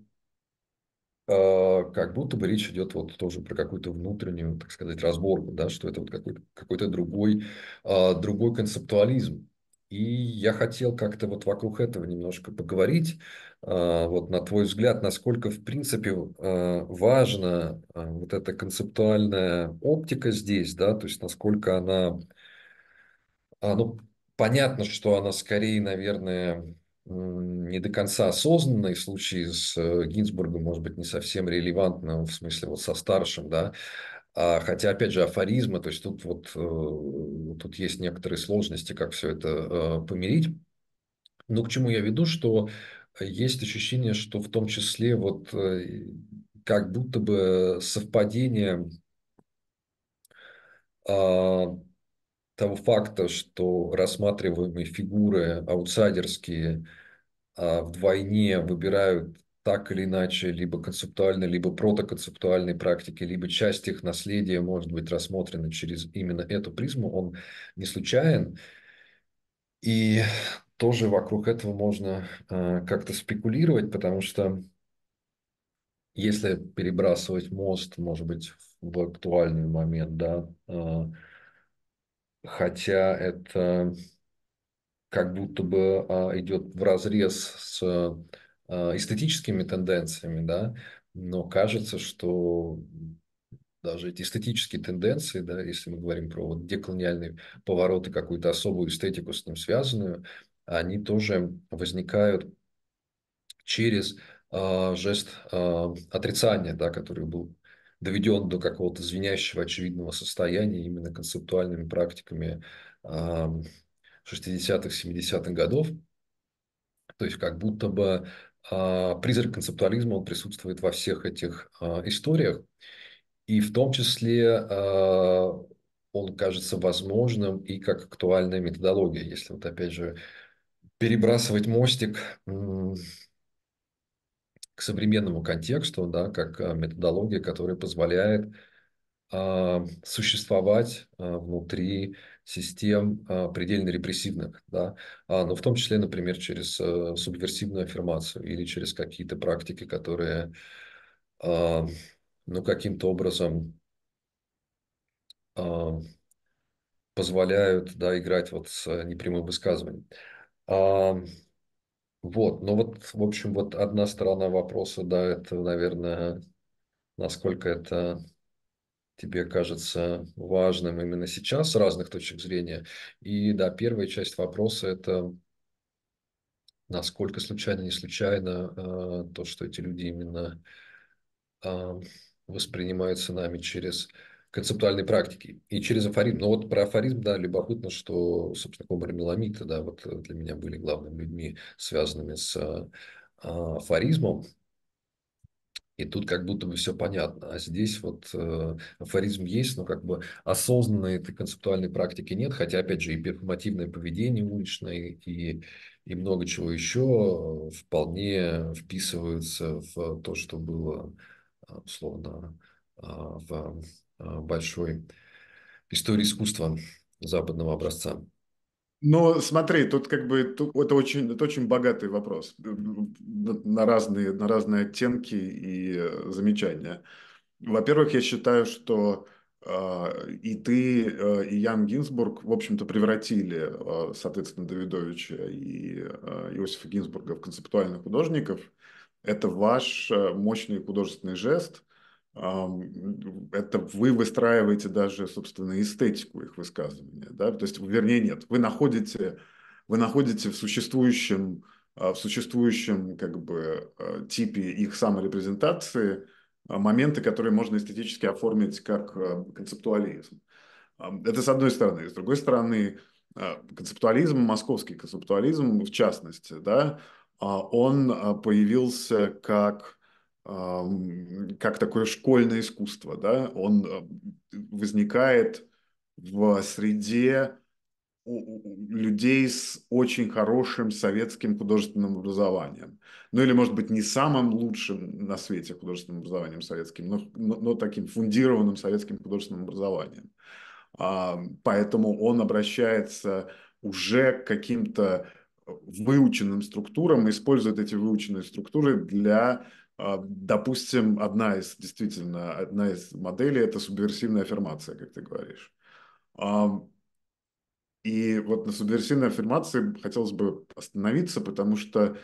э, как будто бы речь идет вот тоже про какую-то внутреннюю, так сказать, разборку, да, что это вот какой-то какой другой, э, другой концептуализм, и я хотел как-то вот вокруг этого немножко поговорить. А, вот на твой взгляд, насколько в принципе а, важна а, вот эта концептуальная оптика здесь, да, то есть насколько она, ну, понятно, что она скорее, наверное, не до конца осознанной в случае с э, Гинзбургом, может быть, не совсем релевантно, в смысле вот со старшим, да, а, хотя, опять же, афоризмы, то есть тут вот э, тут есть некоторые сложности, как все это э, помирить. Но к чему я веду, что есть ощущение, что в том числе вот э, как будто бы совпадение а, того факта, что рассматриваемые фигуры аутсайдерские а, вдвойне выбирают так или иначе, либо концептуальной, либо протоконцептуальной практики, либо часть их наследия может быть рассмотрена через именно эту призму, он не случайен. И тоже вокруг этого можно э, как-то спекулировать, потому что если перебрасывать мост, может быть, в актуальный момент, да, э, хотя это как будто бы э, идет в разрез с а, эстетическими тенденциями, да, но кажется, что даже эти эстетические тенденции, да, если мы говорим про вот деколониальные повороты, какую-то особую эстетику с ним связанную, они тоже возникают через э, жест э, отрицания, да, который был доведен до какого-то звенящего очевидного состояния именно концептуальными практиками э, 60-х, 70-х годов. То есть как будто бы а, призрак концептуализма, он присутствует во всех этих а, историях. И в том числе а, он кажется возможным и как актуальная методология, если вот опять же перебрасывать мостик к современному контексту, да, как методология, которая позволяет существовать внутри систем а, предельно репрессивных, да, а, но в том числе, например, через э, субверсивную аффирмацию или через какие-то практики, которые, а, ну, каким-то образом позволяют, да, играть вот с э, непрямым высказыванием. Вот, ну вот, в общем, вот одна сторона вопроса, да, это, наверное, насколько это тебе кажется важным именно сейчас с разных точек зрения. И да, первая часть вопроса – это насколько случайно, не случайно а, то, что эти люди именно а, воспринимаются нами через концептуальной практики и через афоризм. Но ну, вот про афоризм, да, любопытно, что, собственно, Кобра Меламита, да, вот э, для меня были главными людьми, связанными с а, афоризмом, и тут как будто бы все понятно. А здесь вот э, афоризм есть, но как бы осознанной этой концептуальной практики нет, хотя, опять же, и перформативное поведение уличное, и, и много чего еще вполне вписываются в то, что было, э, условно, э, в э, большой истории искусства западного образца. Ну, смотри, тут как бы тут, это очень, это очень богатый вопрос на разные, на разные оттенки и э, замечания. Во-первых, я считаю, что э, и ты, э, и Ян Гинзбург, в общем-то, превратили, э, соответственно, Давидовича и э, Иосифа Гинзбурга в концептуальных художников. Это ваш э, мощный художественный жест – это вы выстраиваете даже, собственно, эстетику их высказывания, да, то есть, вернее, нет, вы находите, вы находите в существующем, а, в существующем, как бы, а, типе их саморепрезентации а, моменты, которые можно эстетически оформить как концептуализм. Это с одной стороны. С другой стороны, концептуализм, московский концептуализм в частности, да, он появился как как такое школьное искусство, да, он э, возникает в среде людей с очень хорошим советским художественным образованием. Ну или, может быть, не самым лучшим на свете художественным образованием советским, но, но, но таким фундированным советским художественным образованием. А, поэтому он обращается уже к каким-то э, выученным структурам, использует эти выученные структуры для а, допустим, одна из, действительно, одна из моделей – это субверсивная аффирмация, как ты говоришь. И вот на субверсивной аффирмации хотелось бы остановиться, потому что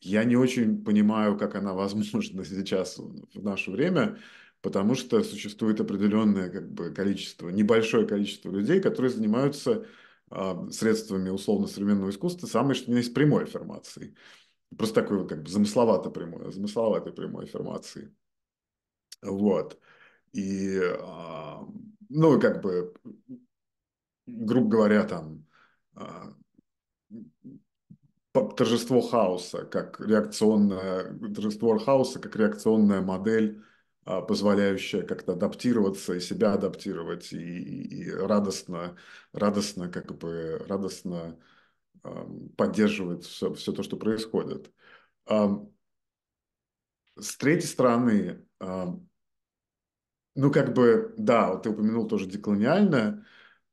я не очень понимаю, как она возможна сейчас, в наше время, потому что существует определенное как бы, количество, небольшое количество людей, которые занимаются а, средствами условно-современного искусства, самой, что ни есть, прямой аффирмацией. Просто такой как бы замысловато прямой, замысловатой прямой аффирмации. Вот. И, а, ну, как бы, грубо говоря, там, а, торжество хаоса, как реакционное, торжество хаоса, как реакционная модель, а, позволяющая как-то адаптироваться и себя адаптировать, и, и радостно, радостно, как бы, радостно поддерживает все, все то, что происходит. С третьей стороны, ну как бы, да, вот ты упомянул тоже деколониальное,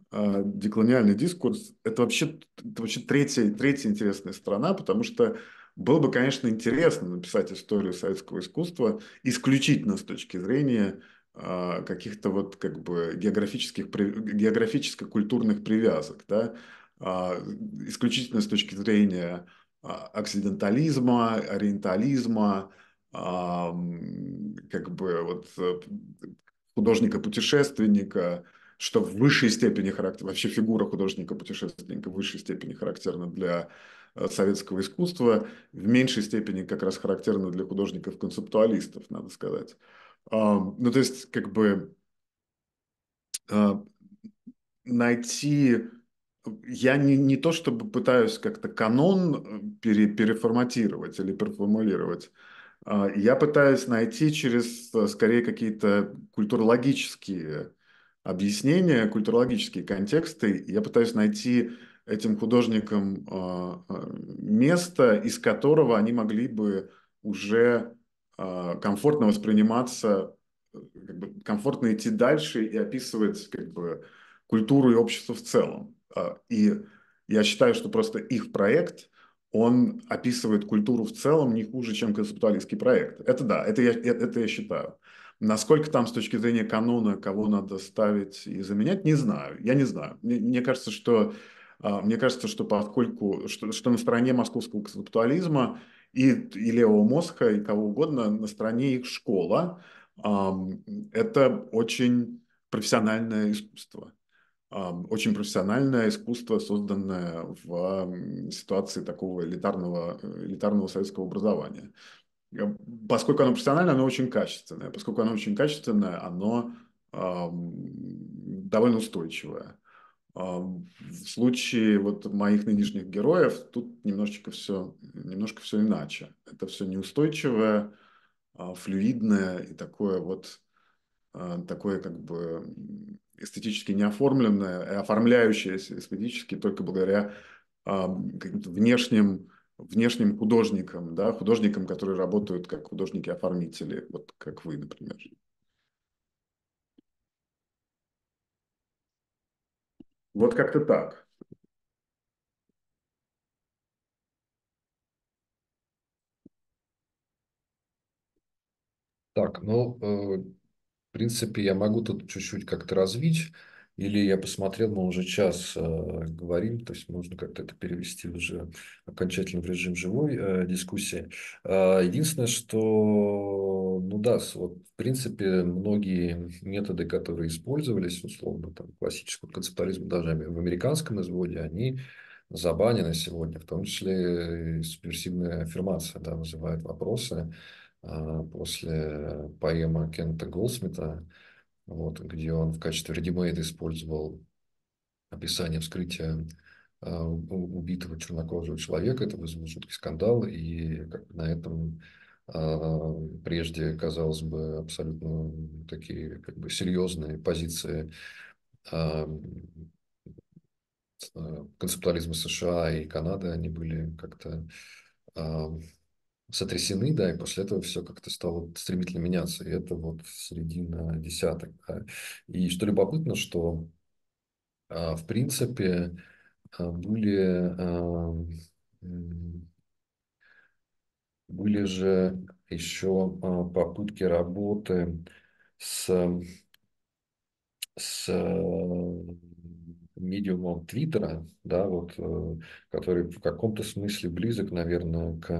а, деколониальный дискурс, это вообще, это вообще третья, третья интересная сторона, потому что было бы, конечно, интересно написать историю советского искусства исключительно с точки зрения а, каких-то вот как бы географических, географическо-культурных привязок, да, а, исключительно с точки зрения а, оксидентализма, ориентализма, а, как бы вот э, художника-путешественника, что в высшей степени характер, вообще фигура художника-путешественника в высшей степени характерна для э, советского искусства, в меньшей степени как раз характерна для художников-концептуалистов, надо сказать. Ну, то есть, как бы найти я не, не то чтобы пытаюсь как-то канон э, пере, переформатировать или переформулировать, а, я пытаюсь найти через, э, скорее, какие-то культурологические объяснения, культурологические контексты. Я пытаюсь найти этим художникам а, а, место, из которого они могли бы уже комфортно восприниматься, э, как бы комфортно идти дальше и описывать как бы, культуру и общество в целом. А, и я считаю, что просто их проект, он описывает культуру в целом не хуже, чем концептуалистский проект. Это да, это я, э, это я считаю. Насколько там с точки зрения канона, кого надо ставить и заменять, не знаю. Я не знаю. Мне, мне кажется, что а, мне кажется, что поскольку что, что на стороне московского концептуализма и, и левого мозга, и кого угодно, на стороне их школа, это очень профессиональное искусство очень профессиональное искусство, созданное в ситуации такого элитарного, э, элитарного советского образования. Э, поскольку оно профессиональное, оно очень качественное. Поскольку оно очень качественное, оно довольно устойчивое. В случае вот моих нынешних героев тут немножечко все, немножко все иначе. Это все неустойчивое, а, флюидное и такое вот а, такое как бы эстетически неоформленная, и а оформляющееся эстетически только благодаря каким-то внешним, внешним художникам, да, художникам, которые работают как художники-оформители, вот как вы, например. Вот как-то так. Так, ну, э, принципе, я могу тут чуть-чуть как-то развить. Или я посмотрел, мы уже час э, говорим, то есть можно как-то это перевести уже окончательно в режим живой э, дискуссии. Э, единственное, что, ну да, вот, в принципе, многие методы, которые использовались, условно, там, классический концептуализма даже в американском изводе, они забанены сегодня, в том числе э, и субверсивная аффирмация, да, вызывает вопросы Э, после поэма Кента Голдсмита, вот, где он в качестве редимейда использовал описание вскрытия э, убитого чернокожего человека. Это вызвало жуткий скандал, и как на этом э, прежде, казалось бы, абсолютно такие как бы серьезные позиции концептуализма США и Канады, они были как-то сотрясены, да, и после этого все как-то стало стремительно меняться. И это вот середина десятых. Да. И что любопытно, что а, в принципе а, были а, были же еще попытки работы с, с медиумом Твиттера, да, вот, э, который в каком-то смысле близок, наверное, к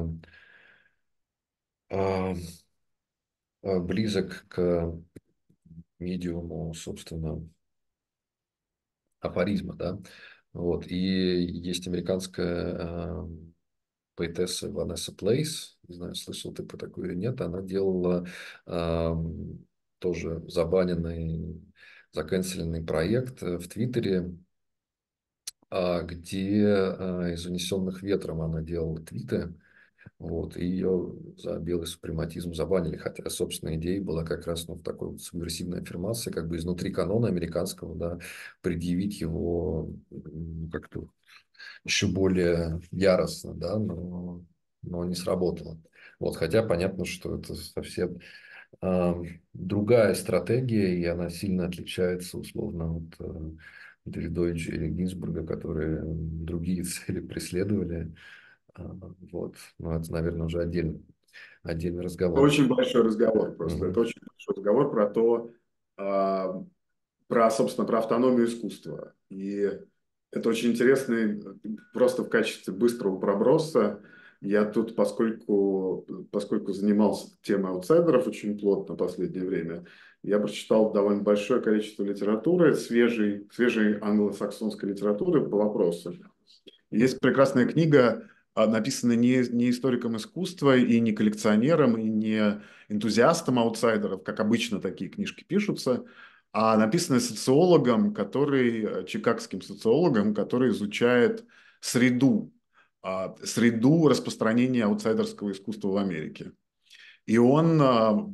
а, а, близок к медиуму, собственно, афоризма, да. Вот. И есть американская а, поэтесса Ванесса Плейс, не знаю, слышал ты про такую или нет, она делала тоже забаненный, заканцеленный проект в Твиттере, где из унесенных ветром она делала твиты, вот, и ее за белый супрематизм забанили, хотя собственная идея была как раз ну, в такой вот субверсивной аффирмации, как бы изнутри канона американского, да, предъявить его как-то еще более яростно, да, но, но не сработало. Вот, хотя понятно, что это совсем э, другая стратегия, и она сильно отличается, условно, от э, Давидовича или Гинзбурга, которые другие цели преследовали. А, вот, ну это, наверное, уже отдельный, отдельный разговор. Очень большой разговор просто. Mm-hmm. Это очень большой разговор про то, а, про, собственно, про автономию искусства. И это очень интересный, просто в качестве быстрого проброса. Я тут, поскольку, поскольку занимался темой аутсайдеров очень плотно в последнее время, я прочитал довольно большое количество литературы, свежей, свежей англосаксонской литературы по вопросу. Есть прекрасная книга а, написаны не, не историком искусства и не коллекционером, и не энтузиастом аутсайдеров, как обычно такие книжки пишутся, а написаны социологом, который, э, чикагским социологом, который изучает среду, а, среду распространения аутсайдерского искусства в Америке. И он, а,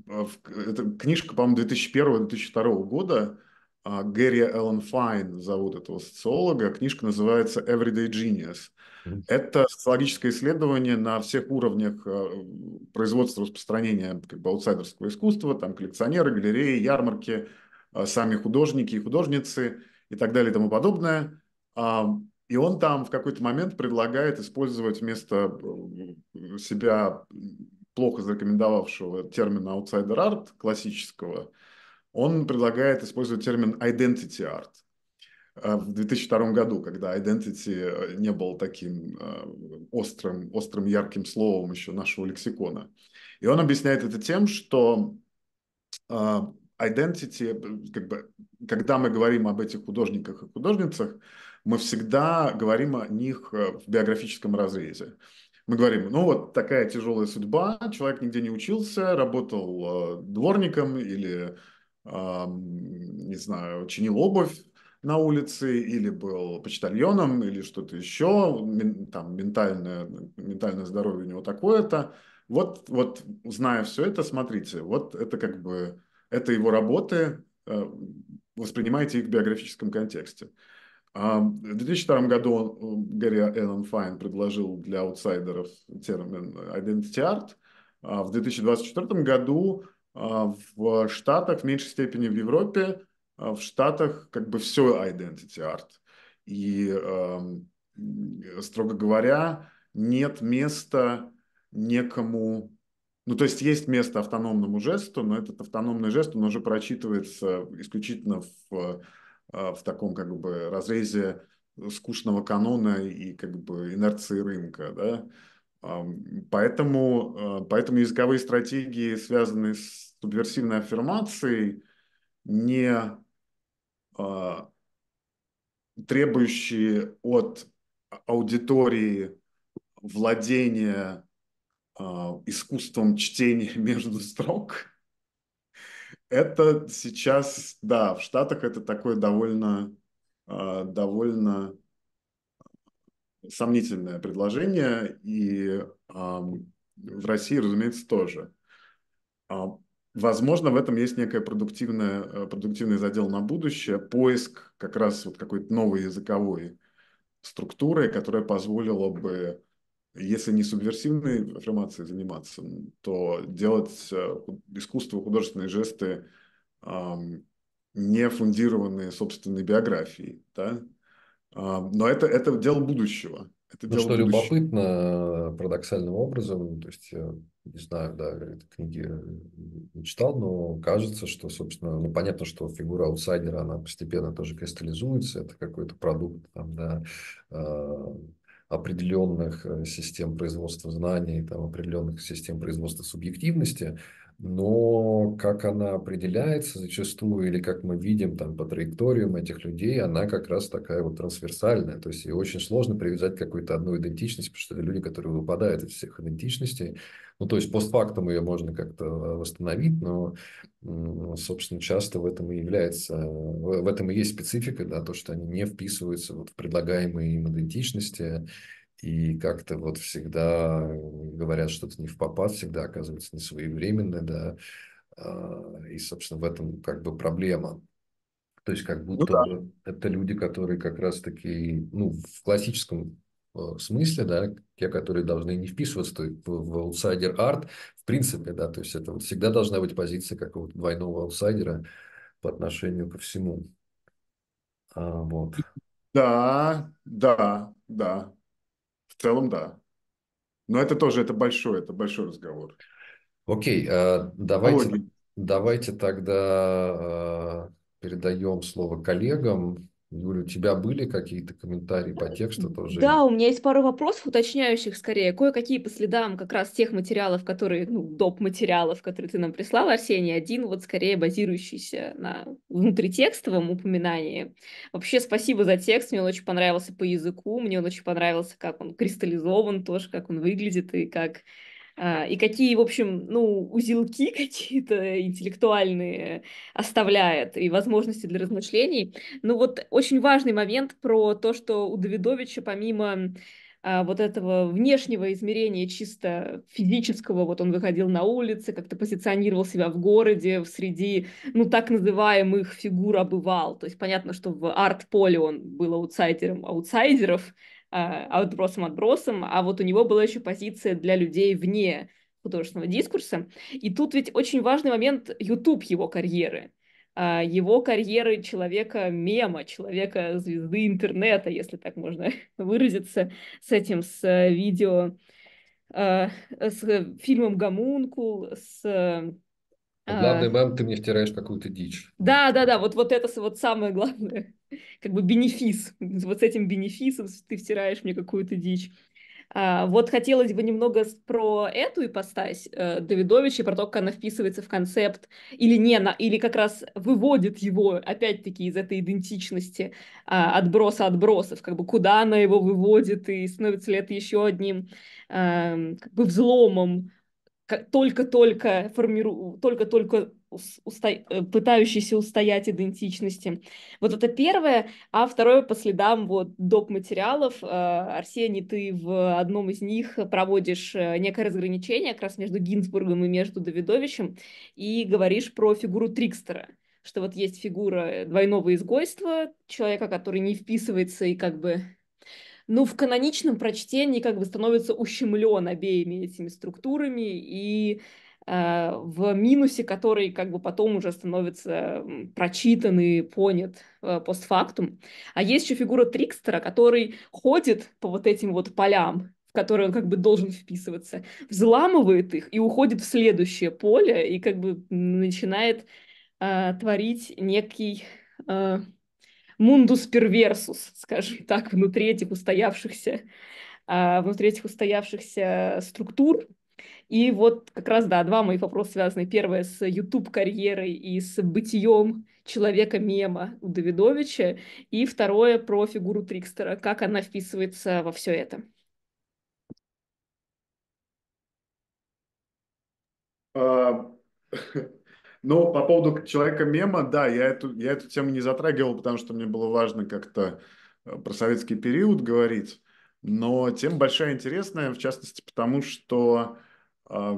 книжка, по-моему, 2001-2002 года, а, Гэри Эллен Файн зовут этого социолога. Книжка называется «Everyday Genius». Это социологическое исследование на всех уровнях э, производства распространения как бы, аутсайдерского искусства, там коллекционеры, галереи, ярмарки, э, сами художники и художницы и так далее и тому подобное. А, и он там в какой-то момент предлагает использовать вместо э, себя плохо зарекомендовавшего термина «аутсайдер-арт» классического – он предлагает использовать термин identity art. Э, в 2002 году, когда identity не был таким э, острым, острым ярким словом еще нашего лексикона. И он объясняет это тем, что э, identity, как бы, когда мы говорим об этих художниках и художницах, мы всегда говорим о них в биографическом разрезе. Мы говорим, ну вот такая тяжелая судьба, человек нигде не учился, работал дворником или а, не знаю, чинил обувь на улице, или был почтальоном, или что-то еще, там ментальное, ментальное здоровье у него такое-то. Вот, вот, зная все это, смотрите, вот это как бы, это его работы, э, воспринимайте их в биографическом контексте. А, в 2002 году э, Гарри Эллен Файн предложил для аутсайдеров термин «identity art», а в 2024 году а, в Штатах, в меньшей степени в Европе, а, в Штатах как бы все identity art. И, строго говоря, нет места некому... Ну, то есть есть место автономному жесту, но этот автономный жест, он уже прочитывается исключительно в, а, в таком как бы разрезе скучного канона и как бы инерции рынка, да, Поэтому, а, поэтому языковые стратегии, связанные с субверсивной аффирмацией, не а, требующие от аудитории владения а, искусством чтения между строк, это сейчас, да, в Штатах это такое довольно, довольно сомнительное предложение, и в России, разумеется, тоже. А, возможно, в этом есть некое продуктивное, э, продуктивный задел на будущее, поиск как раз вот какой-то новой языковой структуры, которая позволила бы, если не субверсивной аффирмацией заниматься, то делать э, искусство, художественные жесты не фундированные собственной биографией, да? А, но это, это дело будущего. Это ну, дело что будущего. любопытно, парадоксальным образом, то есть, не знаю, да, книги э, не читал, но кажется, что, собственно, ну, понятно, что фигура аутсайдера, она постепенно тоже кристаллизуется, это какой-то продукт, там, да, э, определенных э, систем производства знаний, там, определенных систем производства субъективности – но как она определяется зачастую, или как мы видим там по траекториям этих людей, она как раз такая вот трансверсальная. То есть и очень сложно привязать какую-то одну идентичность, потому что это люди, которые выпадают из всех идентичностей. Ну, то есть постфактум ее можно как-то а, восстановить, но, собственно, часто в этом и является, в этом и есть специфика, да, то, что они не вписываются вот в предлагаемые им идентичности, и как-то вот всегда э, говорят что-то не в попад, всегда оказывается не своевременно, да, а, и, собственно, в этом как бы проблема. То есть как ну будто ну, да. это люди, которые как раз-таки, ну, в классическом э, смысле, да, те, которые должны не вписываться в, в аутсайдер-арт, в принципе, да, то есть это вот всегда должна быть позиция какого-то двойного аутсайдера по отношению ко всему. А, вот. Да, да, да. В целом, да. Но это тоже это большой, это большой разговор. Окей, okay, э, давайте, давайте тогда э, передаем слово коллегам. Юля, у тебя были какие-то комментарии по тексту тоже? Да, у меня есть пару вопросов уточняющих скорее. Кое-какие по следам как раз тех материалов, которые, ну, доп. материалов, которые ты нам прислал, Арсений, один вот скорее базирующийся на внутритекстовом упоминании. Вообще спасибо за текст, мне он очень понравился по языку, мне он очень понравился, как он кристаллизован тоже, как он выглядит и как а, и какие, в общем, ну, узелки какие-то интеллектуальные оставляет и возможности для размышлений. Ну вот очень важный момент про то, что у Давидовича помимо а, вот этого внешнего измерения чисто физического, вот он выходил на улицы, как-то позиционировал себя в городе, в среди, ну, так называемых фигур обывал. То есть понятно, что в арт-поле он был аутсайдером аутсайдеров, а, отбросом-отбросом, а вот у него была еще позиция для людей вне художественного дискурса. И тут ведь очень важный момент YouTube его карьеры. А, его карьеры человека-мема, человека-звезды интернета, если так можно выразиться, с этим, с э, видео, а, с э, фильмом «Гомункул», с э, Главное, мам, ты мне втираешь какую-то дичь. Да, да, да, вот, вот это вот самое главное как бы бенефис. Вот с этим бенефисом ты втираешь мне какую-то дичь. А, вот хотелось бы немного про эту ипостась э, Давидовича, про то, как она вписывается в концепт или не, на, или как раз выводит его, опять-таки, из этой идентичности э, отброса отбросов, как бы куда она его выводит, и становится ли это еще одним э, как бы взломом, только-только формиру... только-только усто... Э, пытающийся устоять идентичности. Вот это первое. А второе, по следам вот доп. материалов, э, Арсений, ты в одном из них проводишь э, некое разграничение как раз между Гинзбургом и между Давидовичем и говоришь про фигуру Трикстера что вот есть фигура двойного изгойства, человека, который не вписывается и как бы ну, в каноничном прочтении как бы становится ущемлен обеими этими структурами, и Э, в минусе, который как бы потом уже становится прочитан и понят э, постфактум. А есть еще фигура Трикстера, который ходит по вот этим вот полям, в которые он как бы должен вписываться, взламывает их и уходит в следующее поле и как бы начинает э, творить некий э, мундус перверсус, скажем так, внутри этих устоявшихся, э, внутри этих устоявшихся структур, и вот как раз, да, два моих вопроса связаны. Первое с YouTube-карьерой и с бытием человека-мема у Давидовича. И второе про фигуру Трикстера, как она вписывается во все это. А, ну, по поводу человека-мема, да, я эту, я эту тему не затрагивал, потому что мне было важно как-то э, про советский период говорить. Но тема большая интересная, в частности, потому что а,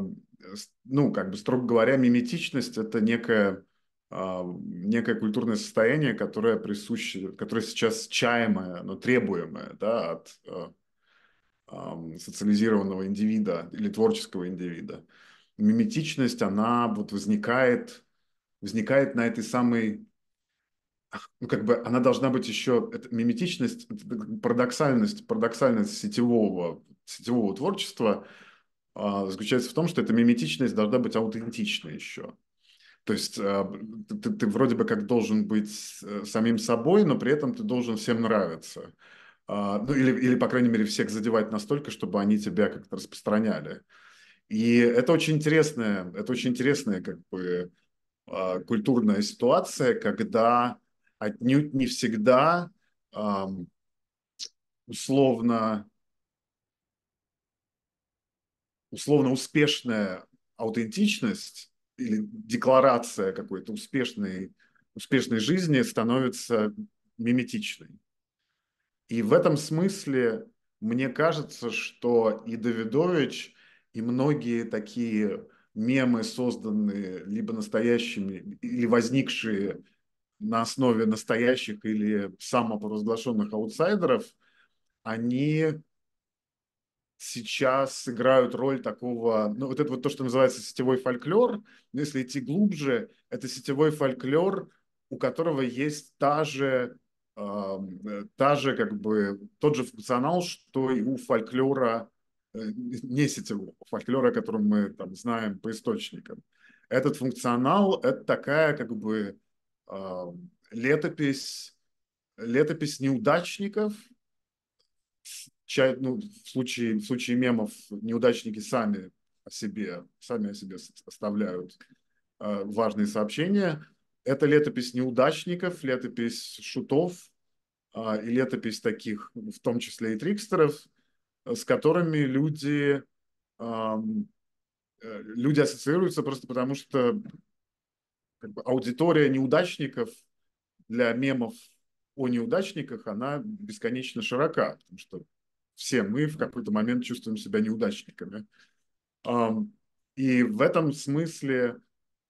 ну, как бы, строго говоря, миметичность – это некое, а, некое культурное состояние, которое присуще, которое сейчас чаемое, но требуемое да, от а, социализированного индивида или творческого индивида. Миметичность, она вот возникает, возникает на этой самой ну, как бы она должна быть еще это, миметичность, парадоксальность, парадоксальность сетевого, сетевого творчества, а, заключается в том, что эта миметичность должна быть аутентична еще. То есть а, ты, ты вроде бы как должен быть э, самим собой, но при этом ты должен всем нравиться. А, ну, или, или, по крайней мере, всех задевать настолько, чтобы они тебя как-то распространяли. И это очень интересная, это очень интересная как бы культурная ситуация, когда отнюдь не всегда условно условно успешная аутентичность или декларация какой-то успешной, успешной жизни становится миметичной. И в этом смысле мне кажется, что и Давидович, и многие такие мемы, созданные либо настоящими, или возникшие на основе настоящих или самопровозглашенных аутсайдеров, они сейчас играют роль такого, ну вот это вот то, что называется сетевой фольклор, но ну, если идти глубже, это сетевой фольклор, у которого есть та же, э, та же как бы тот же функционал, что и у фольклора э, не сетевого, а фольклора, который мы там знаем по источникам. Этот функционал – это такая как бы э, летопись, летопись неудачников – чай, ну, в, случае, в случае мемов неудачники сами о себе, сами о себе оставляют э, важные сообщения. Это летопись неудачников, летопись шутов э, и летопись таких, в том числе и трикстеров, э, с которыми люди, эм, э, люди ассоциируются просто потому, что как бы, аудитория неудачников для мемов о неудачниках, она бесконечно широка, потому что все мы в какой-то момент чувствуем себя неудачниками. И в этом смысле,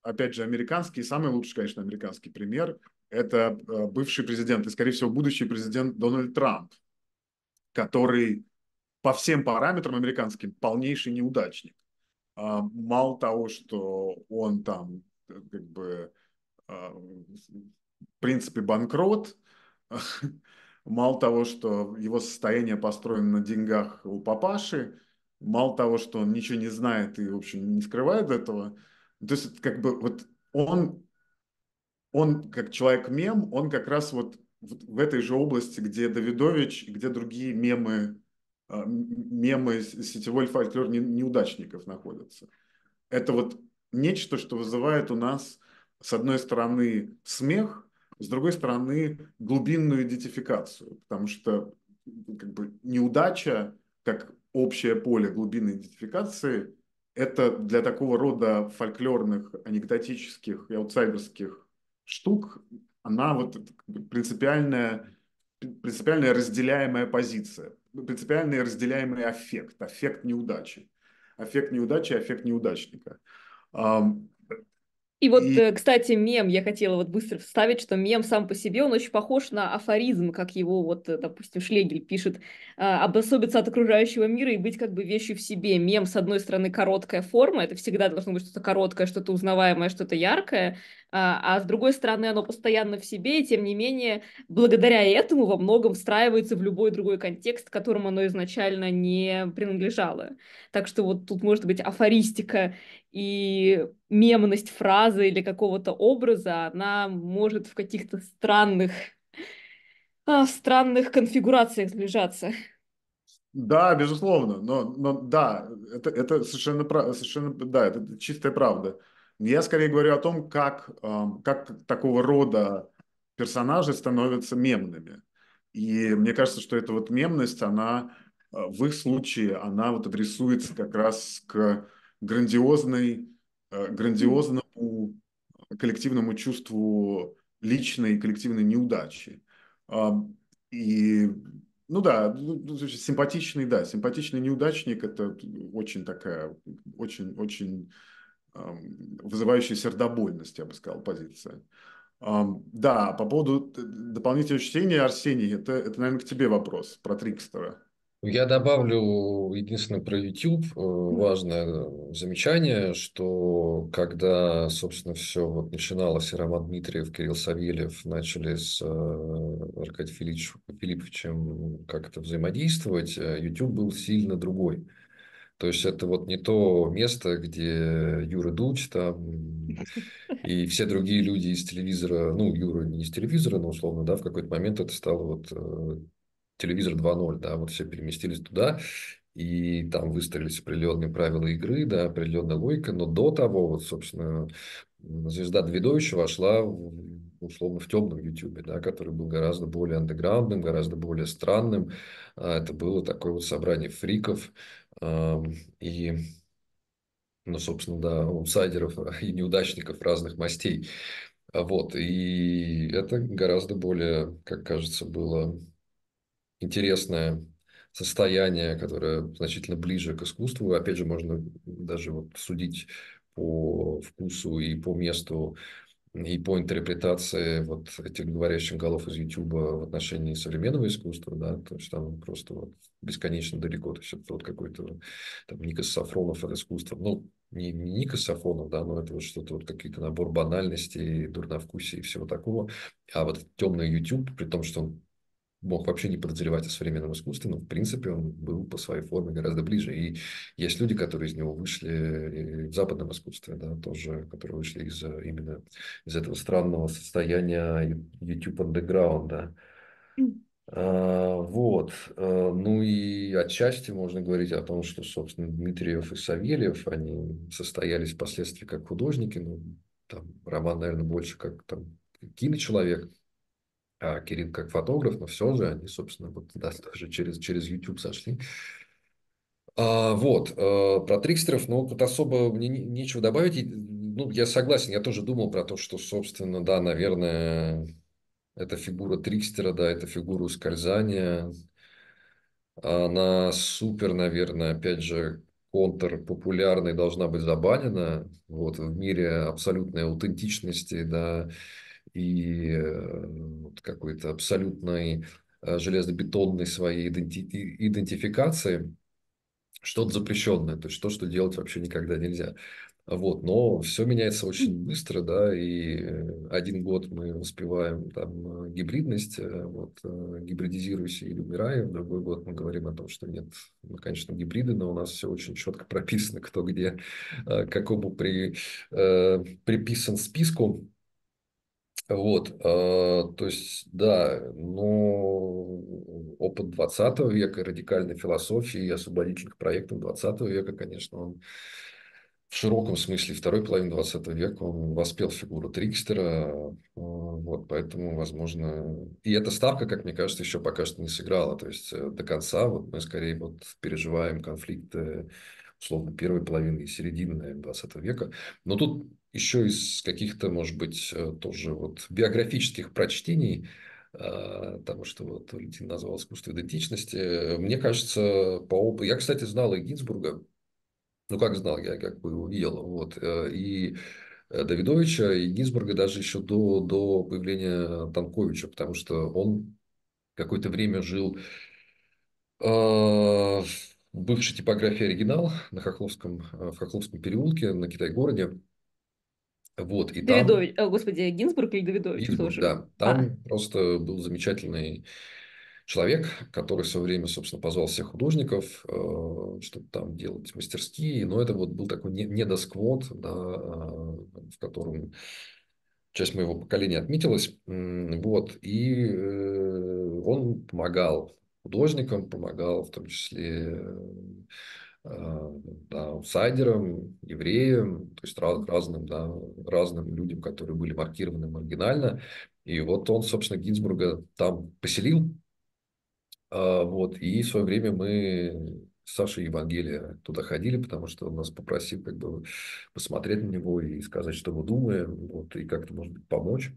опять же, американский, самый лучший, конечно, американский пример – это э, бывший президент и, скорее всего, будущий президент Дональд Трамп, который по всем параметрам американским полнейший неудачник. А, мало того, что он там э, как бы а, в принципе банкрот, Мало того, что его состояние построено на деньгах у папаши, мало того, что он ничего не знает и, в общем, не скрывает этого. То есть, как бы, вот он, он как человек-мем, он как раз вот в этой же области, где Давидович, где другие мемы, а, мемы сетевой фольклор неудачников находятся. Это вот нечто, что вызывает у нас, с одной стороны, смех, с другой стороны, глубинную идентификацию, потому что как бы, неудача, как общее поле глубинной идентификации, это для такого рода фольклорных, анекдотических и аутсайдерских штук, она вот принципиальная, принципиальная разделяемая позиция, принципиальный разделяемый аффект, аффект неудачи, аффект неудачи, аффект неудачника. И вот, и... Э, кстати, мем, я хотела вот быстро вставить, что мем сам по себе, он очень похож на афоризм, как его вот, э, допустим, Шлегель пишет, а, обособиться от окружающего мира и быть как бы вещью в себе. Мем, с одной стороны, короткая форма, это всегда должно быть что-то короткое, что-то узнаваемое, что-то яркое, а, а с другой стороны, оно постоянно в себе, и тем не менее, благодаря этому во многом встраивается в любой другой контекст, которому оно изначально не принадлежало. Так что вот тут может быть афористика и мемность фразы или какого-то образа, она может в каких-то странных, в а, странных конфигурациях сближаться. Да, безусловно, но, но да, это, это совершенно, совершенно, да, это чистая правда. Я скорее говорю о том, как, эм, как такого рода персонажи становятся мемными. И мне кажется, что эта вот мемность, она э, в их случае, она вот адресуется как раз к грандиозной, э, грандиозному э, коллективному чувству личной и коллективной неудачи. Эм, и, ну да, ну, ну, симпатичный, да, симпатичный неудачник – это очень такая, очень-очень вызывающая сердобольность, я бы сказал, позиция. Да, по поводу дополнительного чтения, Арсений, это, это, наверное, к тебе вопрос про Трикстера. Я добавлю единственное про YouTube э, важное замечание, что когда, собственно, все вот начиналось, и Роман Дмитриев, Кирилл Савельев начали с э, Аркадием Филипповичем как-то взаимодействовать, э, YouTube был сильно другой. То есть это вот не то место, где Юра Дудь там и все другие люди из телевизора, ну, Юра не из телевизора, но условно, да, в какой-то момент это стало вот э, телевизор 2.0, да, вот все переместились туда, и там выстроились определенные правила игры, да, определенная логика, но до того, вот, собственно, звезда Двидовича вошла в, условно в темном Ютубе, да, который был гораздо более андеграундным, гораздо более странным. А это было такое вот собрание фриков, и, ну, собственно, да, аутсайдеров и неудачников разных мастей. А вот, и это гораздо более, как кажется, было интересное состояние, которое значительно ближе к искусству. Опять же, можно даже вот судить по вкусу и по месту и по интерпретации вот этих говорящих голов из YouTube в отношении современного искусства, да, то есть там просто вот бесконечно далеко, то есть это вот какой-то там Никас Сафронов от искусства, ну, не, не Никас Сафронов, да, но это вот что-то вот какие-то набор банальностей, дурновкусий и всего такого, а вот темный YouTube, при том, что он мог вообще не подозревать о современном искусстве, но в принципе он был по своей форме гораздо ближе. И есть люди, которые из него вышли э, в западном искусстве, да, тоже, которые вышли из э, именно из этого странного состояния YouTube underground, да. А, вот. Э, ну и отчасти можно говорить о том, что, собственно, Дмитриев и Савельев, они состоялись впоследствии как художники, ну, там роман, наверное, больше как там киночеловек, а Кирилл как фотограф, но все же они, собственно, вот да, тоже через, через YouTube сошли. А, вот, а, про трикстеров, ну, тут особо мне не, нечего добавить. ну, я согласен, я тоже думал про то, что, собственно, да, наверное, эта фигура трикстера, да, эта фигура ускользания, она супер, наверное, опять же, контр популярной должна быть забанена. Вот в мире абсолютной аутентичности, да, и э, какой-то абсолютной э, железобетонной своей иденти идентификации что-то запрещенное, то есть то, что делать вообще никогда нельзя. Вот, но все меняется очень быстро, да, и э, один год мы успеваем там гибридность, вот, гибридизируйся или умираем, другой год мы говорим о том, что нет, мы, ну, конечно, гибриды, но у нас все очень четко прописано, кто где, какому при, приписан списку, вот, а, то есть, да, но ну, опыт 20 века, радикальной философии и освободительных проектов 20 века, конечно, он в широком смысле второй половины 20 века он воспел фигуру Трикстера, а, вот, поэтому, возможно... И эта ставка, как мне кажется, еще пока что не сыграла, то есть э, до конца вот мы скорее вот переживаем конфликты условно первой половины и середины наверное, 20 века. Но тут еще из каких-то, может быть, э, тоже вот биографических прочтений, э, того, что вот Валентин назвал искусство идентичности. Э, мне кажется, по опыту... Я, кстати, знал и Гинзбурга. Ну, как знал, я как бы его видел. Вот. И Давидовича, и Гинзбурга даже еще до, до появления Танковича, потому что он какое-то время жил в бывшей типографии «Оригинал» на Хохловском, в Хохловском переулке на Китай-городе. Вот, и Давидович, там... Э, О, господи, Гинзбург или Давидович? Гинзбург, да. Там а. просто был замечательный человек, который в свое время, собственно, позвал всех художников, э, чтобы там делать мастерские. Но это вот был такой недосквот, да, э, в котором часть моего поколения отметилась. Вот, и он помогал художникам, помогал в том числе а, да, аутсайдерам, евреям, то есть раз, разным, да, разным людям, которые были маркированы маргинально. И вот он, собственно, Гинзбурга там поселил. А, вот, и в свое время мы с Сашей Евангелия туда ходили, потому что он нас попросил как бы посмотреть на него и сказать, что мы думаем, вот, и как-то, может быть, помочь.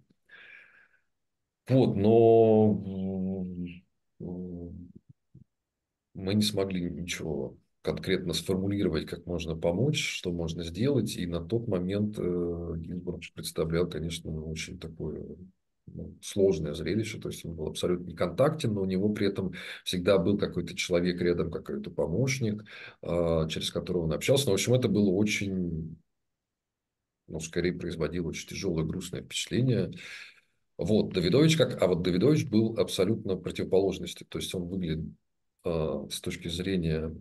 Вот, но мы не смогли ничего конкретно сформулировать, как можно помочь, что можно сделать. И на тот момент э, Гинзбург представлял, конечно, очень такое ну, сложное зрелище, то есть он был абсолютно неконтактен, но у него при этом всегда был какой-то человек рядом, какой-то помощник, а, через которого он общался. Но, ну, в общем, это было очень, ну, скорее производило очень тяжелое, грустное впечатление. Вот, Давидович как... А вот Давидович был абсолютно противоположности, то есть он выглядел а, с точки зрения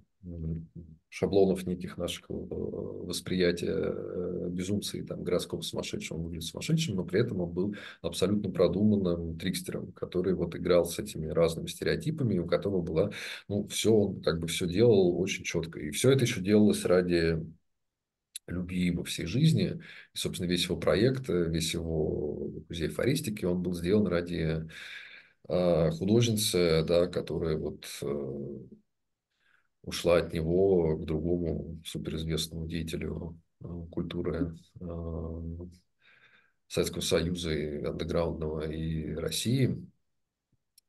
шаблонов неких наших э, восприятия э, безумца и там городского сумасшедшего. Он выглядит сумасшедшим, но при этом он был абсолютно продуманным трикстером, который вот играл с этими разными стереотипами, у которого была, ну, все, он как бы все делал очень четко. И все это еще делалось ради любви во всей жизни. И, собственно, весь его проект, э, весь его музей фористики, он был сделан ради а, художницы, да, которая вот ушла от него к другому суперизвестному деятелю э, культуры э, Советского Союза и андеграундного и России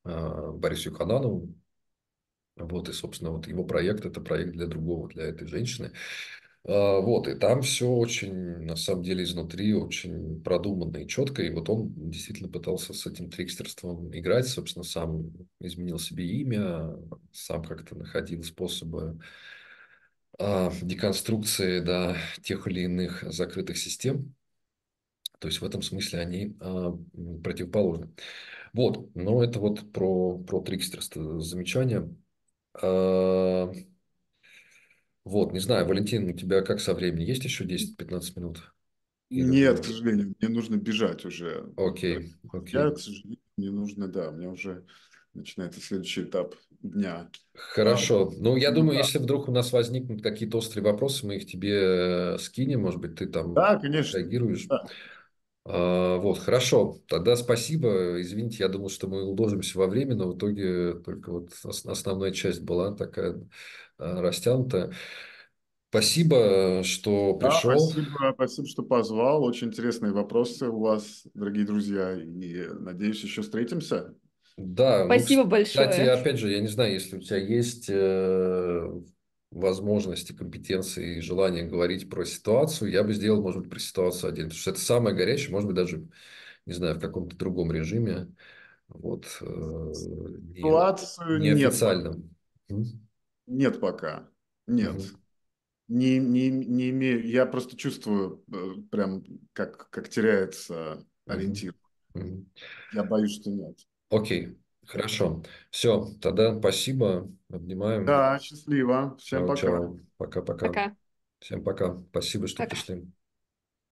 э, Борису Хананову. Вот, и, собственно, вот его проект – это проект для другого, для этой женщины. А, вот, и там все очень, на самом деле, изнутри очень продуманно и четко. И вот он действительно пытался с этим трикстерством играть. Собственно, сам изменил себе имя, сам как-то находил способы а, деконструкции да, тех или иных закрытых систем. То есть в этом смысле они а, противоположны. Вот, но это вот про, про трикстерство замечание. Вот, не знаю, Валентин, у тебя как со временем? Есть еще 10-15 минут? Или... Нет, к сожалению, мне нужно бежать уже. Окей, окей. Okay. Я, к сожалению, мне нужно, да, мне уже начинается следующий этап дня. Хорошо. Да. Ну, я ну думаю, да. если вдруг у нас возникнут какие-то острые вопросы, мы их тебе э, скинем, может быть, ты там да, конечно. реагируешь. Да. А, вот, хорошо, тогда спасибо. Извините, я думал, что мы уложимся во время, но в итоге только вот основная часть была такая а, растянутая. Спасибо, что пришел. Да, спасибо, спасибо, что позвал. Очень интересные вопросы у вас, дорогие друзья. И надеюсь, еще встретимся. Да. Спасибо ну, кстати, большое. Кстати, опять же, я не знаю, если у тебя есть э, возможности, компетенции и желания говорить про ситуацию, я бы сделал, может быть, про ситуацию отдельно. Потому что это самое горячее, может быть, даже, не знаю, в каком-то другом режиме. Вот, э, ситуацию не, неофициальном. Нет. нет пока. Нет. Угу. Не, не, не имею. Я просто чувствую э, прям, как, как теряется ориентир. Угу. Я боюсь, что нет. Окей. Хорошо. Все, тогда спасибо. Обнимаем. Да, счастливо. Всем чао, пока. Пока-пока. Пока. Всем пока. Спасибо, что пока. пришли.